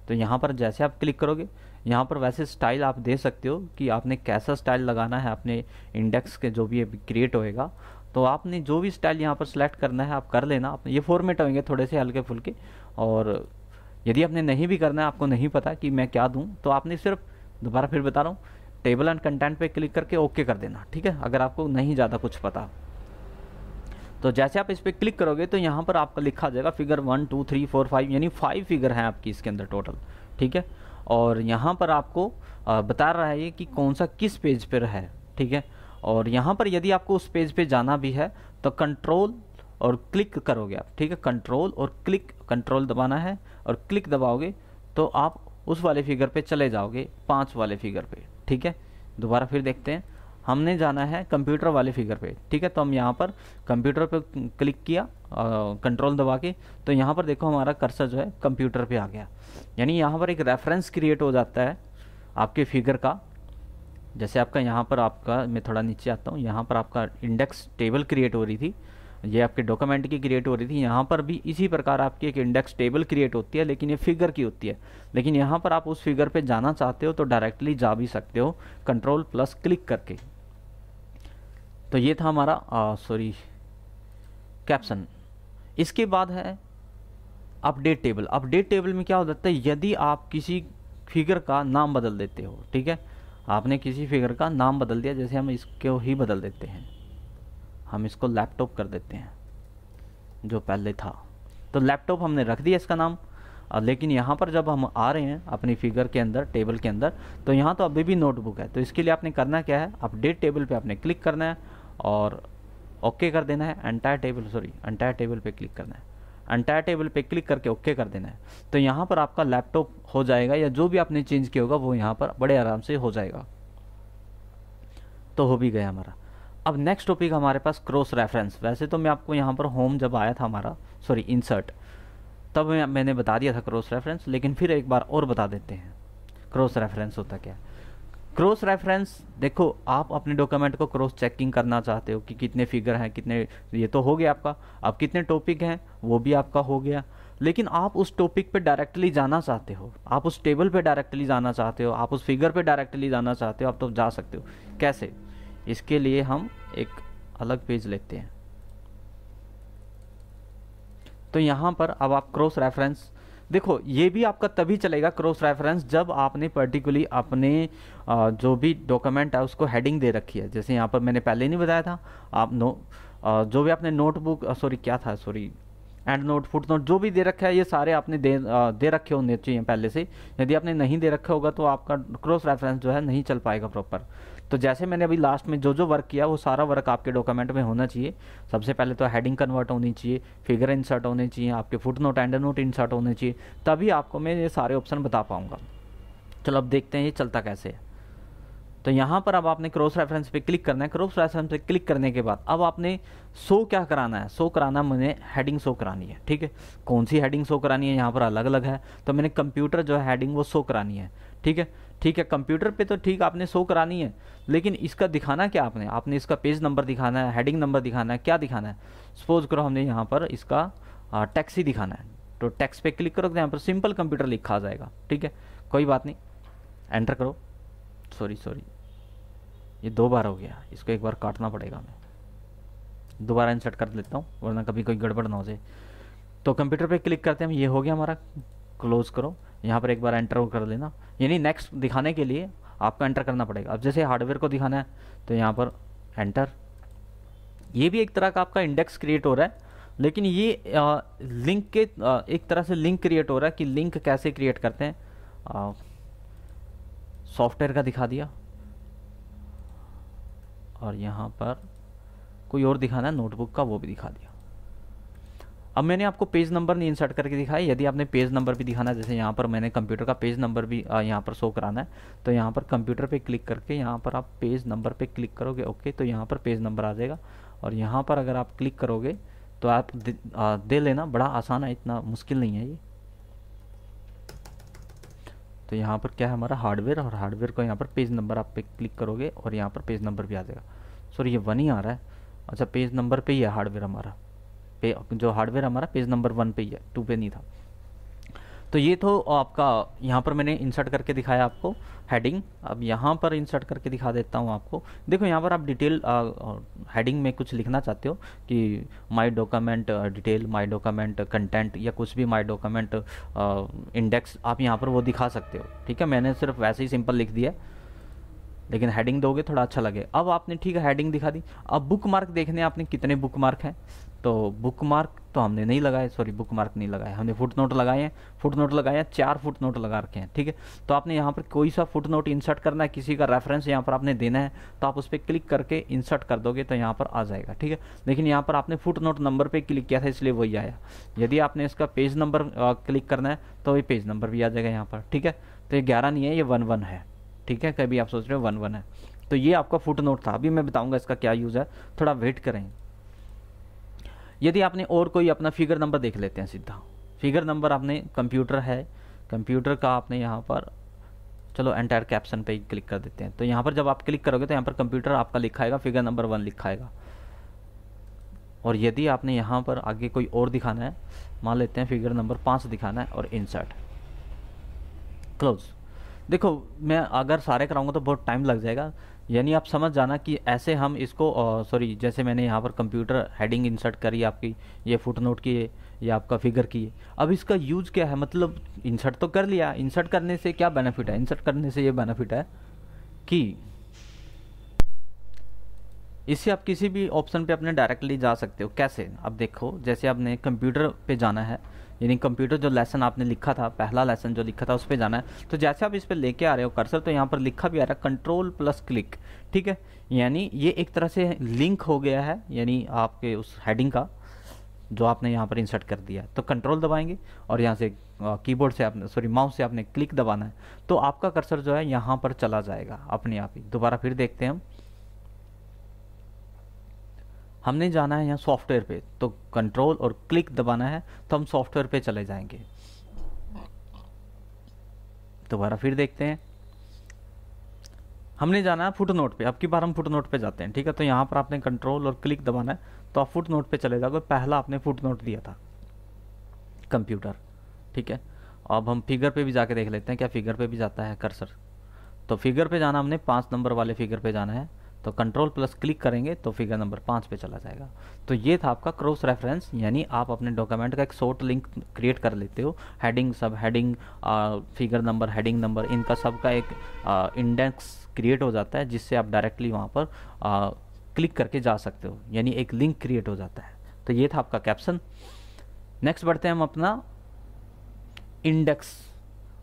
Speaker 1: तो यहाँ पर जैसे आप क्लिक करोगे यहाँ पर वैसे स्टाइल आप दे सकते हो कि आपने कैसा स्टाइल लगाना है अपने इंडेक्स के जो भी क्रिएट होएगा तो आपने जो भी स्टाइल यहाँ पर सेलेक्ट करना है आप कर लेना आप ये फॉर्मेट होंगे थोड़े से हल्के फुलके और यदि आपने नहीं भी करना है आपको नहीं पता कि मैं क्या दूँ तो आपने सिर्फ दोबारा फिर बता रहा हूँ टेबल एंड कंटेंट पे क्लिक करके ओके कर देना ठीक है अगर आपको नहीं ज़्यादा कुछ पता तो जैसे आप इस पर क्लिक करोगे तो यहाँ पर आपका लिखा जाएगा figure one two three four five यानी फाइव फिगर हैं आपकी इसके अंदर टोटल ठीक है और यहाँ पर आपको बता रहा है ये कि कौन सा किस पेज पर है ठीक है और यहाँ पर यदि आपको उस पेज पे जाना भी है तो कंट्रोल और क्लिक करोगे आप ठीक है कंट्रोल और क्लिक कंट्रोल दबाना है और क्लिक दबाओगे तो आप उस वाले फिगर पे चले जाओगे पाँच वाले फिगर पे ठीक है दोबारा फिर देखते हैं हमने जाना है कंप्यूटर वाले फिगर पे ठीक है तो हम यहाँ पर कंप्यूटर पे क्लिक किया कंट्रोल दबा के तो यहाँ पर देखो हमारा कर्सर जो है कंप्यूटर पे आ गया यानी यहाँ पर एक रेफरेंस क्रिएट हो जाता है आपके फिगर का जैसे आपका यहाँ पर आपका मैं थोड़ा नीचे आता हूँ यहाँ पर आपका इंडेक्स टेबल क्रिएट हो रही थी ये आपके डॉक्यूमेंट की क्रिएट हो रही थी यहाँ पर भी इसी प्रकार आपकी एक इंडेक्स टेबल क्रिएट होती है लेकिन ये फिगर की होती है लेकिन यहाँ पर आप उस फिगर पे जाना चाहते हो तो डायरेक्टली जा भी सकते हो कंट्रोल प्लस क्लिक करके तो ये था हमारा सॉरी कैप्शन इसके बाद है अपडेट टेबल अपडेट टेबल में क्या हो जाता है यदि आप किसी फिगर का नाम बदल देते हो ठीक है आपने किसी फिगर का नाम बदल दिया जैसे हम इसको ही बदल देते हैं हम इसको लैपटॉप कर देते हैं जो पहले था तो लैपटॉप हमने रख दिया इसका नाम लेकिन यहाँ पर जब हम आ रहे हैं अपनी फिगर के अंदर टेबल के अंदर तो यहाँ तो अभी भी नोटबुक है तो इसके लिए आपने करना क्या है अपडेट टेबल पे आपने क्लिक करना है और ओके okay कर देना है entire table sorry entire table पे क्लिक करना है एंटायर टेबल पे क्लिक करके ओके कर देना है तो यहाँ पर आपका लैपटॉप हो जाएगा या जो भी आपने चेंज किया होगा वो यहाँ पर बड़े आराम से हो जाएगा तो हो भी गया हमारा अब नेक्स्ट टॉपिक हमारे पास क्रॉस रेफरेंस वैसे तो मैं आपको यहाँ पर होम जब आया था हमारा सॉरी इंसर्ट तब मैंने बता दिया था क्रॉस रेफरेंस लेकिन फिर एक बार और बता देते हैं क्रॉस रेफरेंस होता क्या क्रॉस रेफरेंस देखो आप अपने डॉक्यूमेंट को क्रॉस चेकिंग करना चाहते हो कि कितने फिगर हैं कितने ये तो हो गया आपका अब कितने टॉपिक हैं वो भी आपका हो गया लेकिन आप उस टॉपिक पे डायरेक्टली जाना चाहते हो आप उस टेबल पे डायरेक्टली जाना चाहते हो आप उस फिगर पे डायरेक्टली जाना चाहते हो आप तो जा सकते हो कैसे इसके लिए हम एक अलग पेज लेते हैं तो यहाँ पर अब आप क्रॉस रेफरेंस देखो ये भी आपका तभी चलेगा क्रॉस रेफरेंस जब आपने पर्टिकुलरली अपने जो भी डॉक्यूमेंट है उसको हेडिंग दे रखी है जैसे यहाँ पर मैंने पहले नहीं बताया था आप नो जो भी आपने नोटबुक सॉरी क्या था sorry endnote footnote जो भी दे रखा है ये सारे आपने दे दे रखे होने चाहिए पहले से यदि आपने नहीं दे रखा होगा तो आपका क्रॉस रेफरेंस जो है नहीं चल पाएगा प्रॉपर तो जैसे मैंने अभी लास्ट में जो जो वर्क किया वो सारा वर्क आपके डॉक्यूमेंट में होना चाहिए सबसे पहले तो हेडिंग कन्वर्ट होनी चाहिए फिगर इंसर्ट होने चाहिए आपके foot note and endnote insert होने चाहिए तभी आपको मैं ये सारे ऑप्शन बता पाऊँगा चलो अब देखते हैं ये चलता कैसे है तो यहाँ पर अब आपने क्रॉस रेफरेंस पे क्लिक करना है क्रॉस रेफरेंस पे क्लिक करने के बाद अब आपने सो क्या कराना है सो कराना मुझे हेडिंग सो करानी है ठीक है कौन सी हेडिंग सो करानी है यहाँ पर अलग अलग है तो मैंने कंप्यूटर जो है हेडिंग वो सो करानी है ठीक है ठीक है कंप्यूटर पे तो ठीक आपने शो करानी है लेकिन इसका दिखाना क्या आपने आपने इसका पेज नंबर दिखाना है हेडिंग नंबर दिखाना है क्या दिखाना है सपोज करो हमने यहाँ पर इसका टैक्सी दिखाना है तो टैक्स पे क्लिक करो तो यहाँ पर सिंपल कंप्यूटर लिखा जाएगा ठीक है कोई बात नहीं एंटर करो सॉरी सॉरी ये दो बार हो गया इसको एक बार काटना पड़ेगा हमें दोबारा इंसर्ट कर लेता हूँ वरना कभी कोई गड़बड़ ना हो जाए तो कंप्यूटर पे क्लिक करते हैं ये हो गया हमारा क्लोज़ करो यहाँ पर एक बार एंटर कर लेना यानी नेक्स्ट दिखाने के लिए आपको एंटर करना पड़ेगा अब जैसे हार्डवेयर को दिखाना है तो यहाँ पर एंटर ये भी एक तरह का आपका इंडेक्स क्रिएट हो रहा है लेकिन ये आ, लिंक के आ, एक तरह से लिंक क्रिएट हो रहा है कि लिंक कैसे क्रिएट करते हैं सॉफ्टवेयर का दिखा दिया और यहाँ पर कोई और दिखाना है नोटबुक का वो भी दिखा दिया अब मैंने आपको पेज नंबर नहीं इंसर्ट करके दिखाया यदि आपने पेज नंबर भी दिखाना जैसे यहाँ पर मैंने कंप्यूटर का पेज नंबर भी यहाँ पर शो कराना है तो यहाँ पर कंप्यूटर पे क्लिक करके यहाँ पर आप पेज नंबर पे क्लिक करोगे ओके तो यहाँ पर पेज नंबर आ जाएगा और यहाँ पर अगर आप क्लिक करोगे तो आप दे, आ, दे लेना बड़ा आसान है इतना मुश्किल नहीं है ये तो यहाँ पर क्या है हमारा हार्डवेयर और हार्डवेयर को यहाँ पर पेज नंबर आप पे क्लिक करोगे और यहाँ पर पेज नंबर भी आ जाएगा सर ये वन ही आ रहा है अच्छा पेज नंबर पे ही है हार्डवेयर हमारा पे जो हार्डवेयर हमारा पेज नंबर वन पे ही है टू पे नहीं था तो ये तो आपका यहाँ पर मैंने इंसर्ट करके दिखाया आपको हेडिंग अब यहाँ पर इंसर्ट करके दिखा देता हूँ आपको देखो यहाँ पर आप डिटेल हेडिंग में कुछ लिखना चाहते हो कि my document detail my document content या कुछ भी माय डॉक्यूमेंट इंडेक्स आप यहाँ पर वो दिखा सकते हो ठीक है मैंने सिर्फ वैसे ही सिंपल लिख दिया लेकिन हेडिंग दोगे थोड़ा अच्छा लगे अब आपने ठीक है हेडिंग दिखा दी अब बुक मार्क देखने आपने कितने बुक मार्क हैं तो बुक मार्क तो हमने नहीं लगाया सॉरी बुक मार्क नहीं लगाया हमने फुट नोट लगाए हैं फुट नोट लगाए हैं चार फुट नोट लगा रखे हैं ठीक है तो आपने यहाँ पर कोई सा फुट नोट इंसर्ट करना है किसी का रेफरेंस यहाँ पर आपने देना है तो आप उस पर क्लिक करके इंसर्ट कर दोगे तो यहाँ पर आ जाएगा ठीक है लेकिन यहाँ पर आपने फुट नोट नंबर पर क्लिक किया था इसलिए वही आया यदि आपने इसका पेज नंबर क्लिक करना है तो वही पेज नंबर भी आ जाएगा यहाँ पर ठीक है तो ये ग्यारह नहीं है ये वन वन है ठीक है कभी आप सोच रहे हो वन वन है तो ये आपका फुट नोट था अभी मैं बताऊँगा इसका क्या यूज़ है थोड़ा वेट करें यदि आपने और कोई अपना फिगर नंबर देख लेते हैं सीधा फिगर नंबर आपने कंप्यूटर है कंप्यूटर का आपने यहाँ पर चलो एंटायर कैप्शन पे ही क्लिक कर देते हैं तो यहाँ पर जब आप क्लिक करोगे तो यहाँ पर कंप्यूटर आपका लिखाएगा फिगर नंबर वन लिखाएगा और यदि आपने यहाँ पर आगे कोई और दिखाना है मान लेते हैं फिगर नंबर पाँच दिखाना है और इंसर्ट क्लोज देखो मैं अगर सारे कराऊंगा तो बहुत टाइम लग जाएगा यानी आप समझ जाना कि ऐसे हम इसको सॉरी जैसे मैंने यहाँ पर कंप्यूटर हेडिंग इंसर्ट करी आपकी ये फुट नोट की या आपका फिगर की है अब इसका यूज़ क्या है मतलब इंसर्ट तो कर लिया इंसर्ट करने से क्या बेनिफिट है इंसर्ट करने से ये बेनिफिट है कि इससे आप किसी भी ऑप्शन पे अपने डायरेक्टली जा सकते हो कैसे अब देखो जैसे आपने कंप्यूटर पे जाना है यानी कंप्यूटर जो लेसन आपने लिखा था पहला लेसन जो लिखा था उस पर जाना है तो जैसे आप इस पर लेके आ रहे हो कर्सर तो यहाँ पर लिखा भी आ रहा है कंट्रोल प्लस क्लिक ठीक है यानी ये एक तरह से लिंक हो गया है यानी आपके उस हेडिंग का जो आपने यहाँ पर इंसर्ट कर दिया है तो कंट्रोल दबाएंगे और यहाँ से कीबोर्ड से आपने सॉरी माउस से आपने क्लिक दबाना है तो आपका कर्सर जो है यहाँ पर चला जाएगा अपने आप ही दोबारा फिर देखते हैं हम हमने जाना है यहाँ सॉफ्टवेयर पे तो कंट्रोल और क्लिक दबाना है तो हम सॉफ्टवेयर पे चले जाएंगे दोबारा फिर देखते हैं हमने जाना है फुट नोट पे अब की बार हम फुट नोट पर जाते हैं ठीक है तो यहाँ पर आपने कंट्रोल और क्लिक दबाना है तो आप फुट नोट पर चले जाओगे पहला आपने फुट नोट दिया था कंप्यूटर ठीक है अब हम फिगर पे भी जाके देख लेते हैं क्या फिगर पे भी जाता है कर्सर तो फिगर पे जाना हमने पाँच नंबर वाले फिगर पे जाना है तो कंट्रोल प्लस क्लिक करेंगे तो फिगर नंबर पाँच पे चला जाएगा तो ये था आपका क्रॉस रेफरेंस यानी आप अपने डॉक्यूमेंट का एक शॉर्ट लिंक क्रिएट कर लेते हो heading sub heading figure number heading number इनका सबका एक इंडेक्स क्रिएट हो जाता है जिससे आप डायरेक्टली वहाँ पर आ, क्लिक करके जा सकते हो यानी एक लिंक क्रिएट हो जाता है तो ये था आपका कैप्शन नेक्स्ट बढ़ते हैं हम अपना इंडेक्स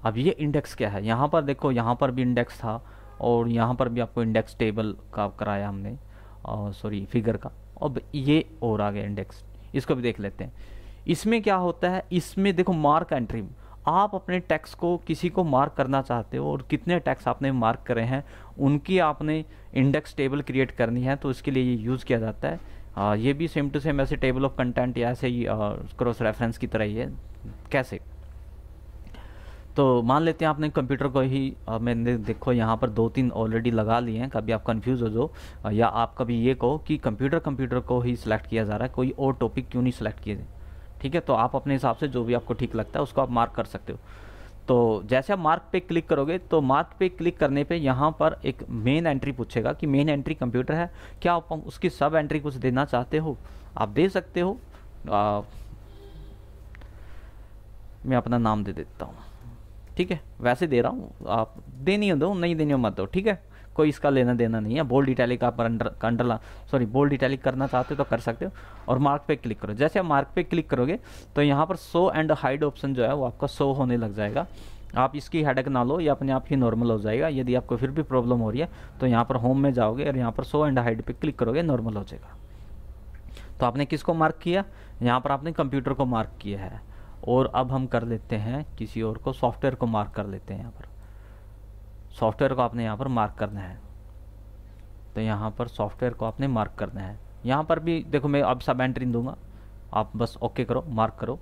Speaker 1: अब ये इंडेक्स क्या है यहाँ पर देखो यहाँ पर भी इंडेक्स था और यहाँ पर भी आपको इंडेक्स टेबल का कराया हमने सॉरी फिगर का अब ये और आ गया इंडेक्स इसको भी देख लेते हैं इसमें क्या होता है इसमें देखो मार्क एंट्री आप अपने टैक्स को किसी को मार्क करना चाहते हो और कितने टैक्स आपने मार्क करे हैं उनकी आपने इंडेक्स टेबल क्रिएट करनी है तो इसके लिए ये यूज़ किया जाता है आ, ये भी सेम टू सेम ऐसे टेबल ऑफ कंटेंट या ऐसे ही क्रॉस रेफरेंस की तरह ही है कैसे तो मान लेते हैं आपने कंप्यूटर को ही मैंने देखो यहाँ पर दो तीन ऑलरेडी लगा लिए हैं कभी आप कंफ्यूज हो जो या आप कभी ये कहो कि कंप्यूटर कंप्यूटर को ही सिलेक्ट किया जा रहा है कोई और टॉपिक क्यों नहीं सिलेक्ट किए ठीक है तो आप अपने हिसाब से जो भी आपको ठीक लगता है उसको आप मार्क कर सकते हो तो जैसे आप मार्क पे क्लिक करोगे तो मार्क पे क्लिक करने पे यहाँ पर एक मेन एंट्री पूछेगा कि मेन एंट्री कंप्यूटर है क्या आप उसकी सब एंट्री कुछ देना चाहते हो आप दे सकते हो आ, मैं अपना नाम दे देता हूँ ठीक है वैसे दे रहा हूँ आप देनी हो दो तो नहीं देनी हो मत दो ठीक है कोई इसका लेना देना नहीं है बोल्ड इटैलिक आप underline sorry bold italic करना चाहते हो तो कर सकते हो और मार्क पे क्लिक करो जैसे आप मार्क पे क्लिक करोगे तो यहाँ पर सो एंड हाइड ऑप्शन जो है वो आपका सो होने लग जाएगा आप इसकी हेडक ना लो ये अपने आप ही नॉर्मल हो जाएगा यदि आपको फिर भी प्रॉब्लम हो रही है तो यहाँ पर होम में जाओगे और यहाँ पर सो एंड हाइड पर क्लिक करोगे नॉर्मल हो जाएगा तो आपने किसको मार्क किया यहाँ पर आपने कंप्यूटर को मार्क किया है और अब हम कर लेते हैं किसी और को सॉफ्टवेयर को मार्क कर लेते हैं यहाँ पर सॉफ्टवेयर को आपने यहाँ पर मार्क करना है तो यहाँ पर सॉफ्टवेयर को आपने मार्क करना है यहाँ पर भी देखो मैं अब सब एंट्री दूंगा आप बस ओके करो मार्क करो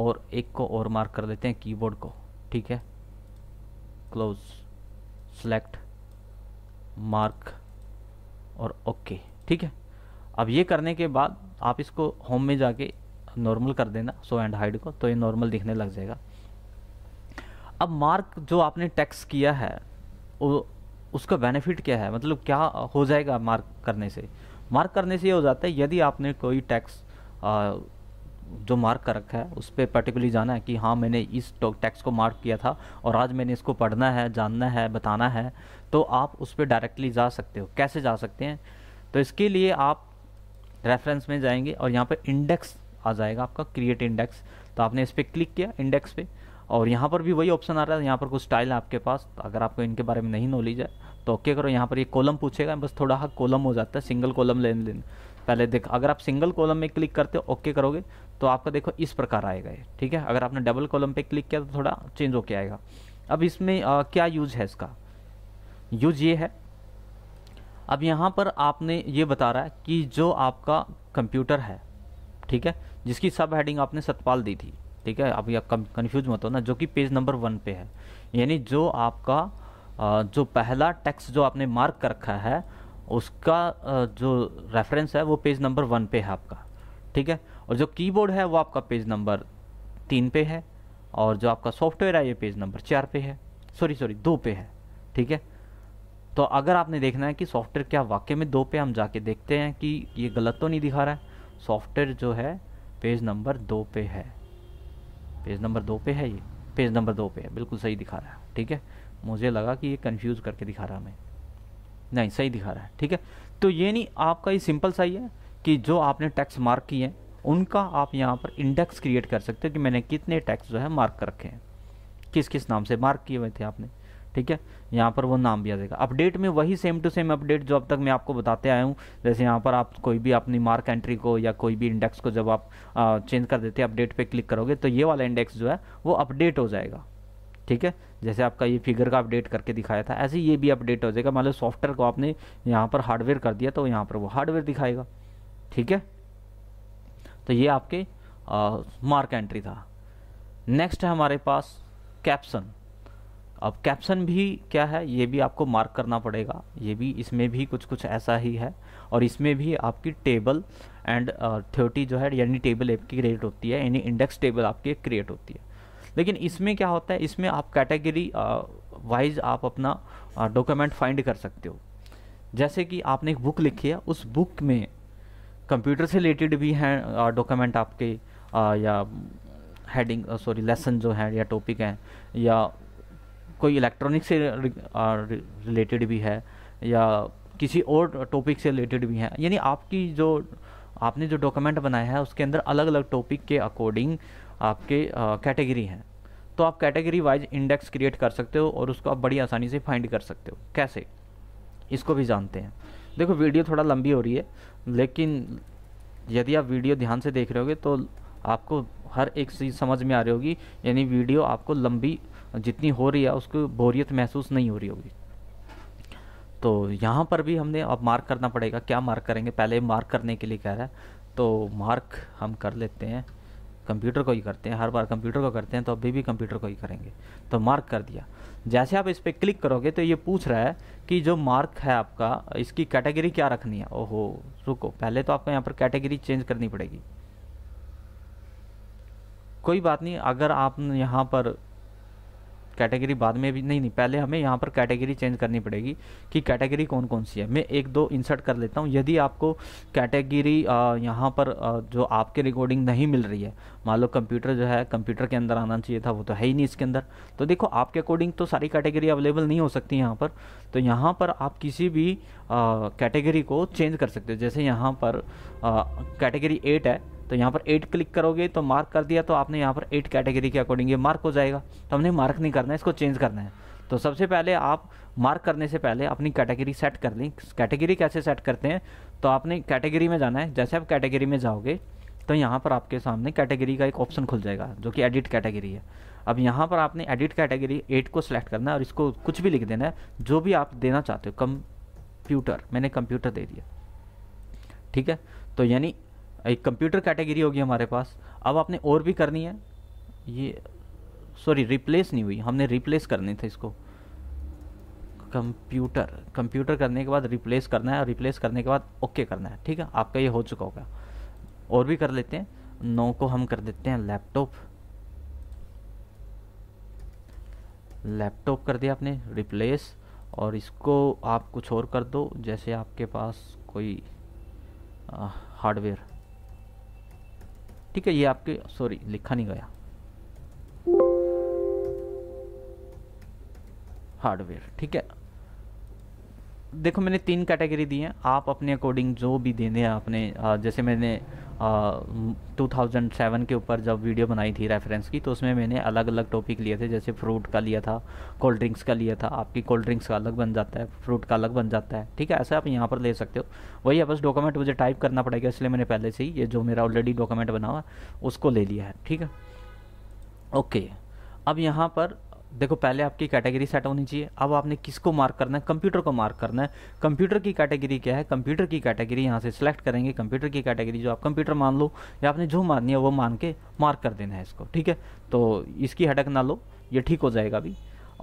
Speaker 1: और एक को और मार्क कर लेते हैं कीबोर्ड को ठीक है क्लोज सेलेक्ट मार्क और ओके ठीक है अब ये करने के बाद आप इसको होम में जाके नॉर्मल कर देना सो एंड हाइड को तो ये नॉर्मल दिखने लग जाएगा अब मार्क जो आपने टैक्स किया है वो उसका बेनिफिट क्या है मतलब क्या हो जाएगा मार्क करने से मार्क करने से ये हो जाता है यदि आपने कोई टैक्स जो मार्क कर रखा है उस पर पर्टिकुलरली जाना है कि हाँ मैंने इस टैक्स को मार्क किया था और आज मैंने इसको पढ़ना है जानना है बताना है तो आप उस पर डायरेक्टली जा सकते हो कैसे जा सकते हैं तो इसके लिए आप रेफरेंस में जाएंगे और यहाँ पर इंडेक्स आ जाएगा आपका क्रिएट इंडेक्स तो आपने इस पर क्लिक किया इंडेक्स पे और यहाँ पर भी वही ऑप्शन आ रहा है यहाँ पर कुछ टाइल है आपके पास तो अगर आपको इनके बारे में नहीं नॉलेज है तो ओके करो यहाँ पर ये यह कॉलम पूछेगा बस थोड़ा हाँ कॉलम हो जाता है सिंगल कॉलम लेन देन पहले देख अगर आप सिंगल कॉलम में क्लिक करते हो ओके करोगे तो आपका देखो इस प्रकार आएगा ये ठीक है अगर आपने डबल कॉलम पे क्लिक किया तो थोड़ा चेंज होके आएगा अब इसमें आ, क्या यूज है इसका यूज ये है अब यहाँ पर आपने ये बता रहा है कि जो आपका कंप्यूटर है ठीक है जिसकी सब हेडिंग आपने सतपाल दी थी ठीक है आप कन्फ्यूज मत हो ना जो कि पेज नंबर वन पे है यानी जो आपका जो पहला टेक्स्ट जो आपने मार्क कर रखा है उसका जो रेफरेंस है वो पेज नंबर वन पे है आपका ठीक है और जो कीबोर्ड है वो आपका पेज नंबर तीन पे है और जो आपका सॉफ्टवेयर है ये पेज नंबर चार पे है सॉरी सॉरी दो पे है ठीक है तो अगर आपने देखना है कि सॉफ्टवेयर क्या वाकई में दो पे हम जाके देखते हैं कि ये गलत तो नहीं दिखा रहा है सॉफ्टवेयर जो है पेज नंबर दो पे है पेज नंबर दो पे है ये पेज नंबर दो पे है बिल्कुल सही दिखा रहा है ठीक है मुझे लगा कि ये कंफ्यूज करके दिखा रहा हमें नहीं सही दिखा रहा है ठीक है तो ये नहीं आपका ये सिंपल सही है कि जो आपने टैक्स मार्क किए हैं उनका आप यहाँ पर इंडेक्स क्रिएट कर सकते हो कि मैंने कितने टैक्स जो है मार्क कर रखे हैं किस किस नाम से मार्क किए हुए थे आपने ठीक है यहाँ पर वो नाम भी आ जाएगा अपडेट में वही सेम टू सेम अपडेट जो अब तक मैं आपको बताते आया हूँ जैसे यहाँ पर आप कोई भी अपनी मार्क एंट्री को या कोई भी इंडेक्स को जब आप चेंज कर देते हैं अपडेट पे क्लिक करोगे तो ये वाला इंडेक्स जो है वो अपडेट हो जाएगा ठीक है जैसे आपका ये फिगर का अपडेट करके दिखाया था ऐसे ये भी अपडेट हो जाएगा मान लो सॉफ्टवेयर को आपने यहाँ पर हार्डवेयर कर दिया तो यहाँ पर वो हार्डवेयर दिखाएगा ठीक है तो ये आपके मार्क एंट्री था नेक्स्ट है हमारे पास कैप्सन अब कैप्शन भी क्या है ये भी आपको मार्क करना पड़ेगा ये भी इसमें भी कुछ कुछ ऐसा ही है और इसमें भी आपकी टेबल एंड थ्योटी जो है यानी टेबल की क्रिएट होती है यानी इंडेक्स टेबल आपकी क्रिएट होती है लेकिन इसमें क्या होता है इसमें आप कैटेगरी वाइज uh, आप अपना डॉक्यूमेंट uh, फाइंड कर सकते हो जैसे कि आपने एक बुक लिखी है उस बुक में कंप्यूटर से रिलेटेड भी हैं डॉक्यूमेंट uh, आपके आ, या हेडिंग सॉरी लेसन जो हैं या टॉपिक हैं या कोई इलेक्ट्रॉनिक से रिलेटेड भी है या किसी और टॉपिक से रिलेटेड भी है यानी आपकी जो आपने जो डॉक्यूमेंट बनाया है उसके अंदर अलग अलग टॉपिक के अकॉर्डिंग आपके कैटेगरी हैं तो आप कैटेगरी वाइज इंडेक्स क्रिएट कर सकते हो और उसको आप बड़ी आसानी से फाइंड कर सकते हो कैसे इसको भी जानते हैं देखो वीडियो थोड़ा लंबी हो रही है लेकिन यदि आप वीडियो ध्यान से देख रहे होगे तो आपको हर एक चीज़ समझ में आ रही होगी यानी वीडियो आपको लंबी जितनी हो रही है उसको बोरियत महसूस नहीं हो रही होगी तो यहाँ पर भी हमने अब मार्क करना पड़ेगा क्या मार्क करेंगे पहले मार्क करने के लिए कह रहा है तो मार्क हम कर लेते हैं कंप्यूटर को ही करते हैं हर बार कंप्यूटर को करते हैं तो अभी भी कंप्यूटर को ही करेंगे तो मार्क कर दिया जैसे आप इस पर क्लिक करोगे तो ये पूछ रहा है कि जो मार्क है आपका इसकी कैटेगरी क्या रखनी है ओहो रुको पहले तो आपको यहाँ पर कैटेगरी चेंज करनी पड़ेगी कोई बात नहीं अगर आप यहाँ पर कैटेगरी बाद में भी नहीं नहीं पहले हमें यहाँ पर कैटेगरी चेंज करनी पड़ेगी कि कैटेगरी कौन कौन सी है मैं एक दो इंसर्ट कर लेता हूँ यदि आपको कैटेगरी यहाँ पर आ, जो आपके रिकॉर्डिंग नहीं मिल रही है मान लो कंप्यूटर जो है कंप्यूटर के अंदर आना चाहिए था वो तो है ही नहीं इसके अंदर तो देखो आपके अकॉर्डिंग तो सारी कैटेगरी अवेलेबल नहीं हो सकती यहाँ पर तो यहाँ पर आप किसी भी कैटेगरी को चेंज कर सकते हो जैसे यहाँ पर कैटेगरी एट है तो यहाँ पर एट क्लिक करोगे तो मार्क कर दिया तो आपने यहाँ पर एट कैटेगरी के अकॉर्डिंग ये मार्क हो जाएगा तो हमने मार्क नहीं करना है इसको चेंज करना है तो सबसे पहले आप मार्क करने से पहले अपनी कैटेगरी सेट कर लें कैटेगरी कैसे सेट करते हैं तो आपने कैटेगरी में जाना है जैसे आप कैटेगरी में जाओगे तो यहाँ पर आपके सामने कैटेगरी का एक ऑप्शन खुल जाएगा जो कि एडिट कैटेगरी है अब यहाँ पर आपने एडिट कैटेगरी एट को सिलेक्ट करना है और इसको कुछ भी लिख देना है जो भी आप देना चाहते हो कंप्यूटर मैंने कंप्यूटर दे दिया ठीक है तो यानी एक कंप्यूटर कैटेगरी होगी हमारे पास अब आपने और भी करनी है ये सॉरी रिप्लेस नहीं हुई हमने रिप्लेस करनी थे इसको कंप्यूटर कंप्यूटर करने के बाद रिप्लेस करना है और रिप्लेस करने के बाद ओके करना है ठीक है आपका ये हो चुका होगा और भी कर लेते हैं नौ को हम कर देते हैं लैपटॉप लैपटॉप कर दिया आपने रिप्लेस और इसको आप कुछ और कर दो जैसे आपके पास कोई हार्डवेयर ठीक है ये आपके सॉरी लिखा नहीं गया हार्डवेयर ठीक है देखो मैंने तीन कैटेगरी दी है आप अपने अकॉर्डिंग जो भी देने हैं आपने जैसे मैंने 2007 के ऊपर जब वीडियो बनाई थी रेफरेंस की तो उसमें मैंने अलग अलग टॉपिक लिए थे जैसे फ्रूट का लिया था कोल्ड ड्रिंक्स का लिया था आपकी कोल्ड ड्रिंक्स का अलग बन जाता है फ्रूट का अलग बन जाता है ठीक है ऐसा आप यहाँ पर ले सकते हो वही है बस डॉक्यूमेंट मुझे टाइप करना पड़ेगा इसलिए मैंने पहले से ही ये जो मेरा ऑलरेडी डॉक्यूमेंट बना हुआ उसको ले लिया है ठीक है ओके अब यहाँ पर देखो पहले आपकी कैटेगरी सेट होनी चाहिए अब आपने किसको मार्क करना है कंप्यूटर को मार्क करना है कंप्यूटर की कैटेगरी क्या है कंप्यूटर की कैटेगरी यहाँ से सिलेक्ट करेंगे कंप्यूटर की कैटेगरी जो आप कंप्यूटर मान लो या आपने जो माननी है वो मान के मार्क कर देना है इसको ठीक है तो इसकी हटक ना लो ये ठीक हो जाएगा अभी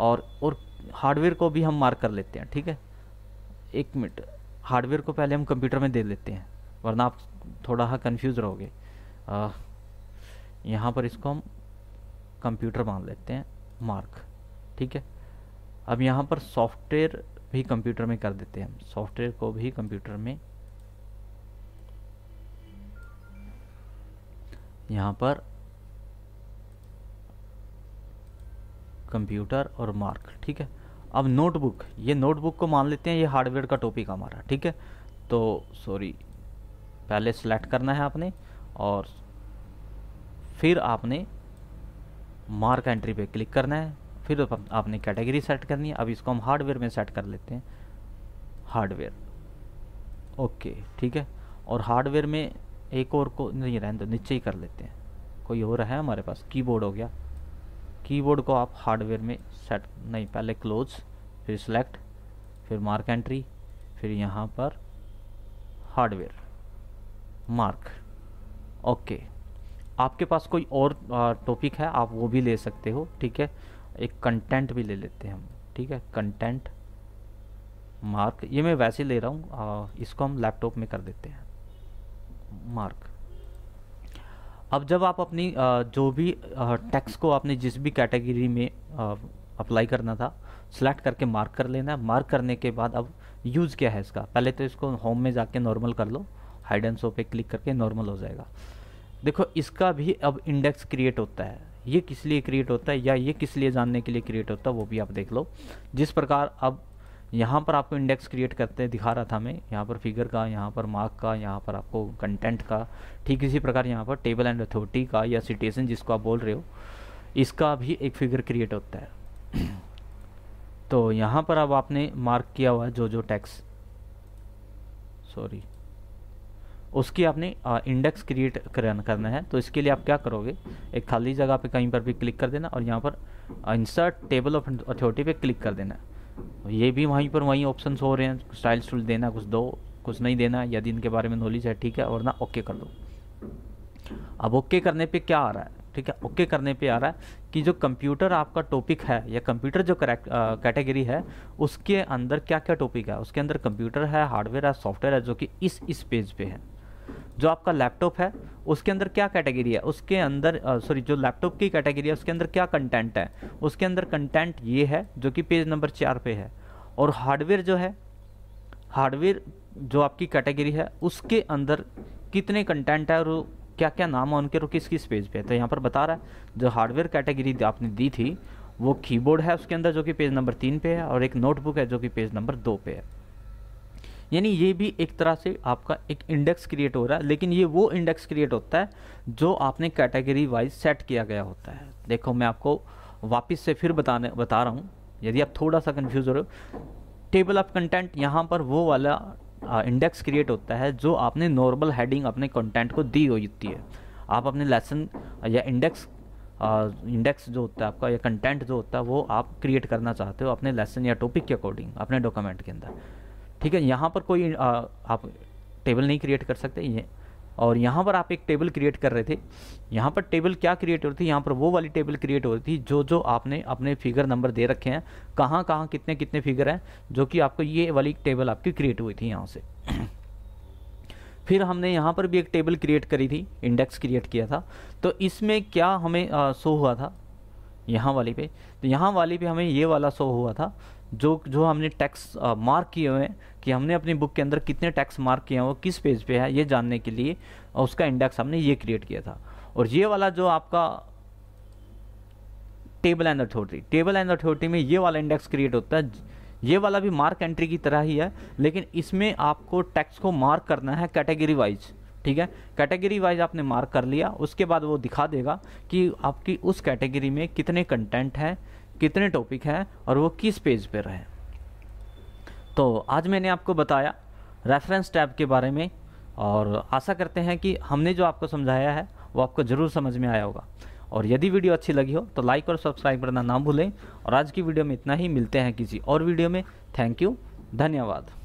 Speaker 1: और और हार्डवेयर को भी हम मार्क कर लेते हैं ठीक है एक मिनट हार्डवेयर को पहले हम कंप्यूटर में दे लेते हैं वरना आप थोड़ा हा कन्फ्यूज़ रहोगे यहाँ पर इसको हम कंप्यूटर मान लेते हैं मार्क ठीक है अब यहाँ पर सॉफ्टवेयर भी कंप्यूटर में कर देते हैं हम सॉफ्टवेयर को भी कंप्यूटर में यहाँ पर कंप्यूटर और मार्क ठीक है अब नोटबुक ये नोटबुक को मान लेते हैं ये हार्डवेयर का टॉपिक हमारा ठीक है तो सॉरी पहले सेलेक्ट करना है आपने और फिर आपने मार्क एंट्री पे क्लिक करना है फिर आपने कैटेगरी सेट करनी है अब इसको हम हार्डवेयर में सेट कर लेते हैं हार्डवेयर ओके ठीक है और हार्डवेयर में एक और को नहीं रहने तो नीचे ही कर लेते हैं कोई और है हमारे पास कीबोर्ड हो गया कीबोर्ड को आप हार्डवेयर में सेट नहीं पहले क्लोज फिर सेलेक्ट फिर मार्क एंट्री फिर यहाँ पर हार्डवेयर मार्क ओके आपके पास कोई और टॉपिक है आप वो भी ले सकते हो ठीक है एक कंटेंट भी ले लेते हैं हम ठीक है कंटेंट मार्क ये मैं वैसे ले रहा हूँ इसको हम लैपटॉप में कर देते हैं मार्क अब जब आप अपनी आ, जो भी टैक्स को आपने जिस भी कैटेगरी में अप्लाई करना था सेलेक्ट करके मार्क कर लेना है मार्क करने के बाद अब यूज़ क्या है इसका पहले तो इसको होम में जाके नॉर्मल कर लो हाइड एंड सो पे क्लिक करके नॉर्मल हो जाएगा देखो इसका भी अब इंडेक्स क्रिएट होता है ये किस लिए क्रिएट होता है या ये किस लिए जानने के लिए क्रिएट होता है वो भी आप देख लो जिस प्रकार अब यहाँ पर आपको इंडेक्स क्रिएट करते दिखा रहा था मैं यहाँ पर फिगर का यहाँ पर मार्क का यहाँ पर आपको कंटेंट का ठीक इसी प्रकार यहाँ पर टेबल एंड अथॉरिटी का या सिटेशन जिसको आप बोल रहे हो इसका भी एक फिगर क्रिएट होता है तो यहाँ पर अब आपने मार्क किया हुआ जो जो टैक्स सॉरी उसकी आपने इंडेक्स क्रिएट करना है तो इसके लिए आप क्या करोगे एक खाली जगह पे कहीं पर भी क्लिक कर देना और यहाँ पर इंसर्ट टेबल ऑफ अथॉरिटी पे क्लिक कर देना ये भी वहीं पर वहीं ऑप्शंस हो रहे हैं स्टाइल स्टूल देना कुछ दो कुछ नहीं देना यदि इनके बारे में नॉलेज है ठीक है और ना ओके कर दो अब ओके करने पर क्या आ रहा है ठीक है ओके करने पर आ रहा है कि जो कंप्यूटर आपका टॉपिक है या कंप्यूटर जो कैटेगरी है उसके अंदर क्या क्या टॉपिक है उसके अंदर कंप्यूटर है हार्डवेयर है सॉफ्टवेयर है जो कि इस इस पेज पे है जो आपका लैपटॉप है उसके अंदर क्या कैटेगरी है उसके अंदर सॉरी जो लैपटॉप की कैटेगरी है उसके अंदर क्या कंटेंट है उसके अंदर कंटेंट ये है जो कि पेज नंबर चार पे है और हार्डवेयर जो है हार्डवेयर जो आपकी कैटेगरी है उसके अंदर कितने कंटेंट है और क्या क्या नाम है उनके और किस किस पेज पे है तो यहाँ पर बता रहा है जो हार्डवेयर कैटेगरी आपने दी थी वो कीबोर्ड है उसके अंदर जो कि पेज नंबर तीन पे है और एक नोटबुक है जो कि पेज नंबर दो पे है यानी ये भी एक तरह से आपका एक इंडेक्स क्रिएट हो रहा है लेकिन ये वो इंडेक्स क्रिएट होता है जो आपने कैटेगरी वाइज सेट किया गया होता है देखो मैं आपको वापस से फिर बताने बता रहा हूँ यदि आप थोड़ा सा कन्फ्यूज़ हो रहे हो टेबल ऑफ कंटेंट यहाँ पर वो वाला इंडेक्स क्रिएट होता है जो आपने नॉर्मल हेडिंग अपने कंटेंट को दी होती है आप अपने लेसन या इंडेक्स इंडेक्स जो होता है आपका या कंटेंट जो होता है वो आप क्रिएट करना चाहते हो अपने लेसन या टॉपिक के अकॉर्डिंग अपने डॉक्यूमेंट के अंदर ठीक है यहाँ पर कोई आ, आप टेबल नहीं क्रिएट कर सकते ये और यहाँ पर आप एक टेबल क्रिएट कर रहे थे यहाँ पर टेबल क्या क्रिएट हो रही थी यहाँ पर वो वाली टेबल क्रिएट हो रही थी जो जो आपने अपने फिगर नंबर दे रखे हैं कहाँ कहाँ कितने कितने फिगर हैं जो कि आपको ये वाली टेबल आपकी क्रिएट हुई थी यहाँ से फिर हमने यहाँ पर भी एक टेबल क्रिएट करी थी इंडेक्स क्रिएट किया था तो इसमें क्या हमें आ, शो हुआ था यहाँ वाली पे तो यहाँ वाली पे हमें ये वाला शो हुआ था जो जो हमने टैक्स मार्क किए हुए हैं कि हमने अपनी बुक के अंदर कितने टैक्स मार्क किए हैं वो किस पेज पे है ये जानने के लिए और उसका इंडेक्स हमने ये क्रिएट किया था और ये वाला जो आपका table and authority table and authority में ये वाला इंडेक्स क्रिएट होता है ये वाला भी मार्क एंट्री की तरह ही है लेकिन इसमें आपको टैक्स को मार्क करना है कैटेगरी वाइज ठीक है कैटेगरी वाइज आपने मार्क कर लिया उसके बाद वो दिखा देगा कि आपकी उस कैटेगरी में कितने कंटेंट हैं कितने टॉपिक हैं और वो किस पेज पे रहे तो आज मैंने आपको बताया रेफरेंस टैब के बारे में और आशा करते हैं कि हमने जो आपको समझाया है वो आपको ज़रूर समझ में आया होगा और यदि वीडियो अच्छी लगी हो तो लाइक और सब्सक्राइब करना ना भूलें और आज की वीडियो में इतना ही मिलते हैं किसी और वीडियो में थैंक यू धन्यवाद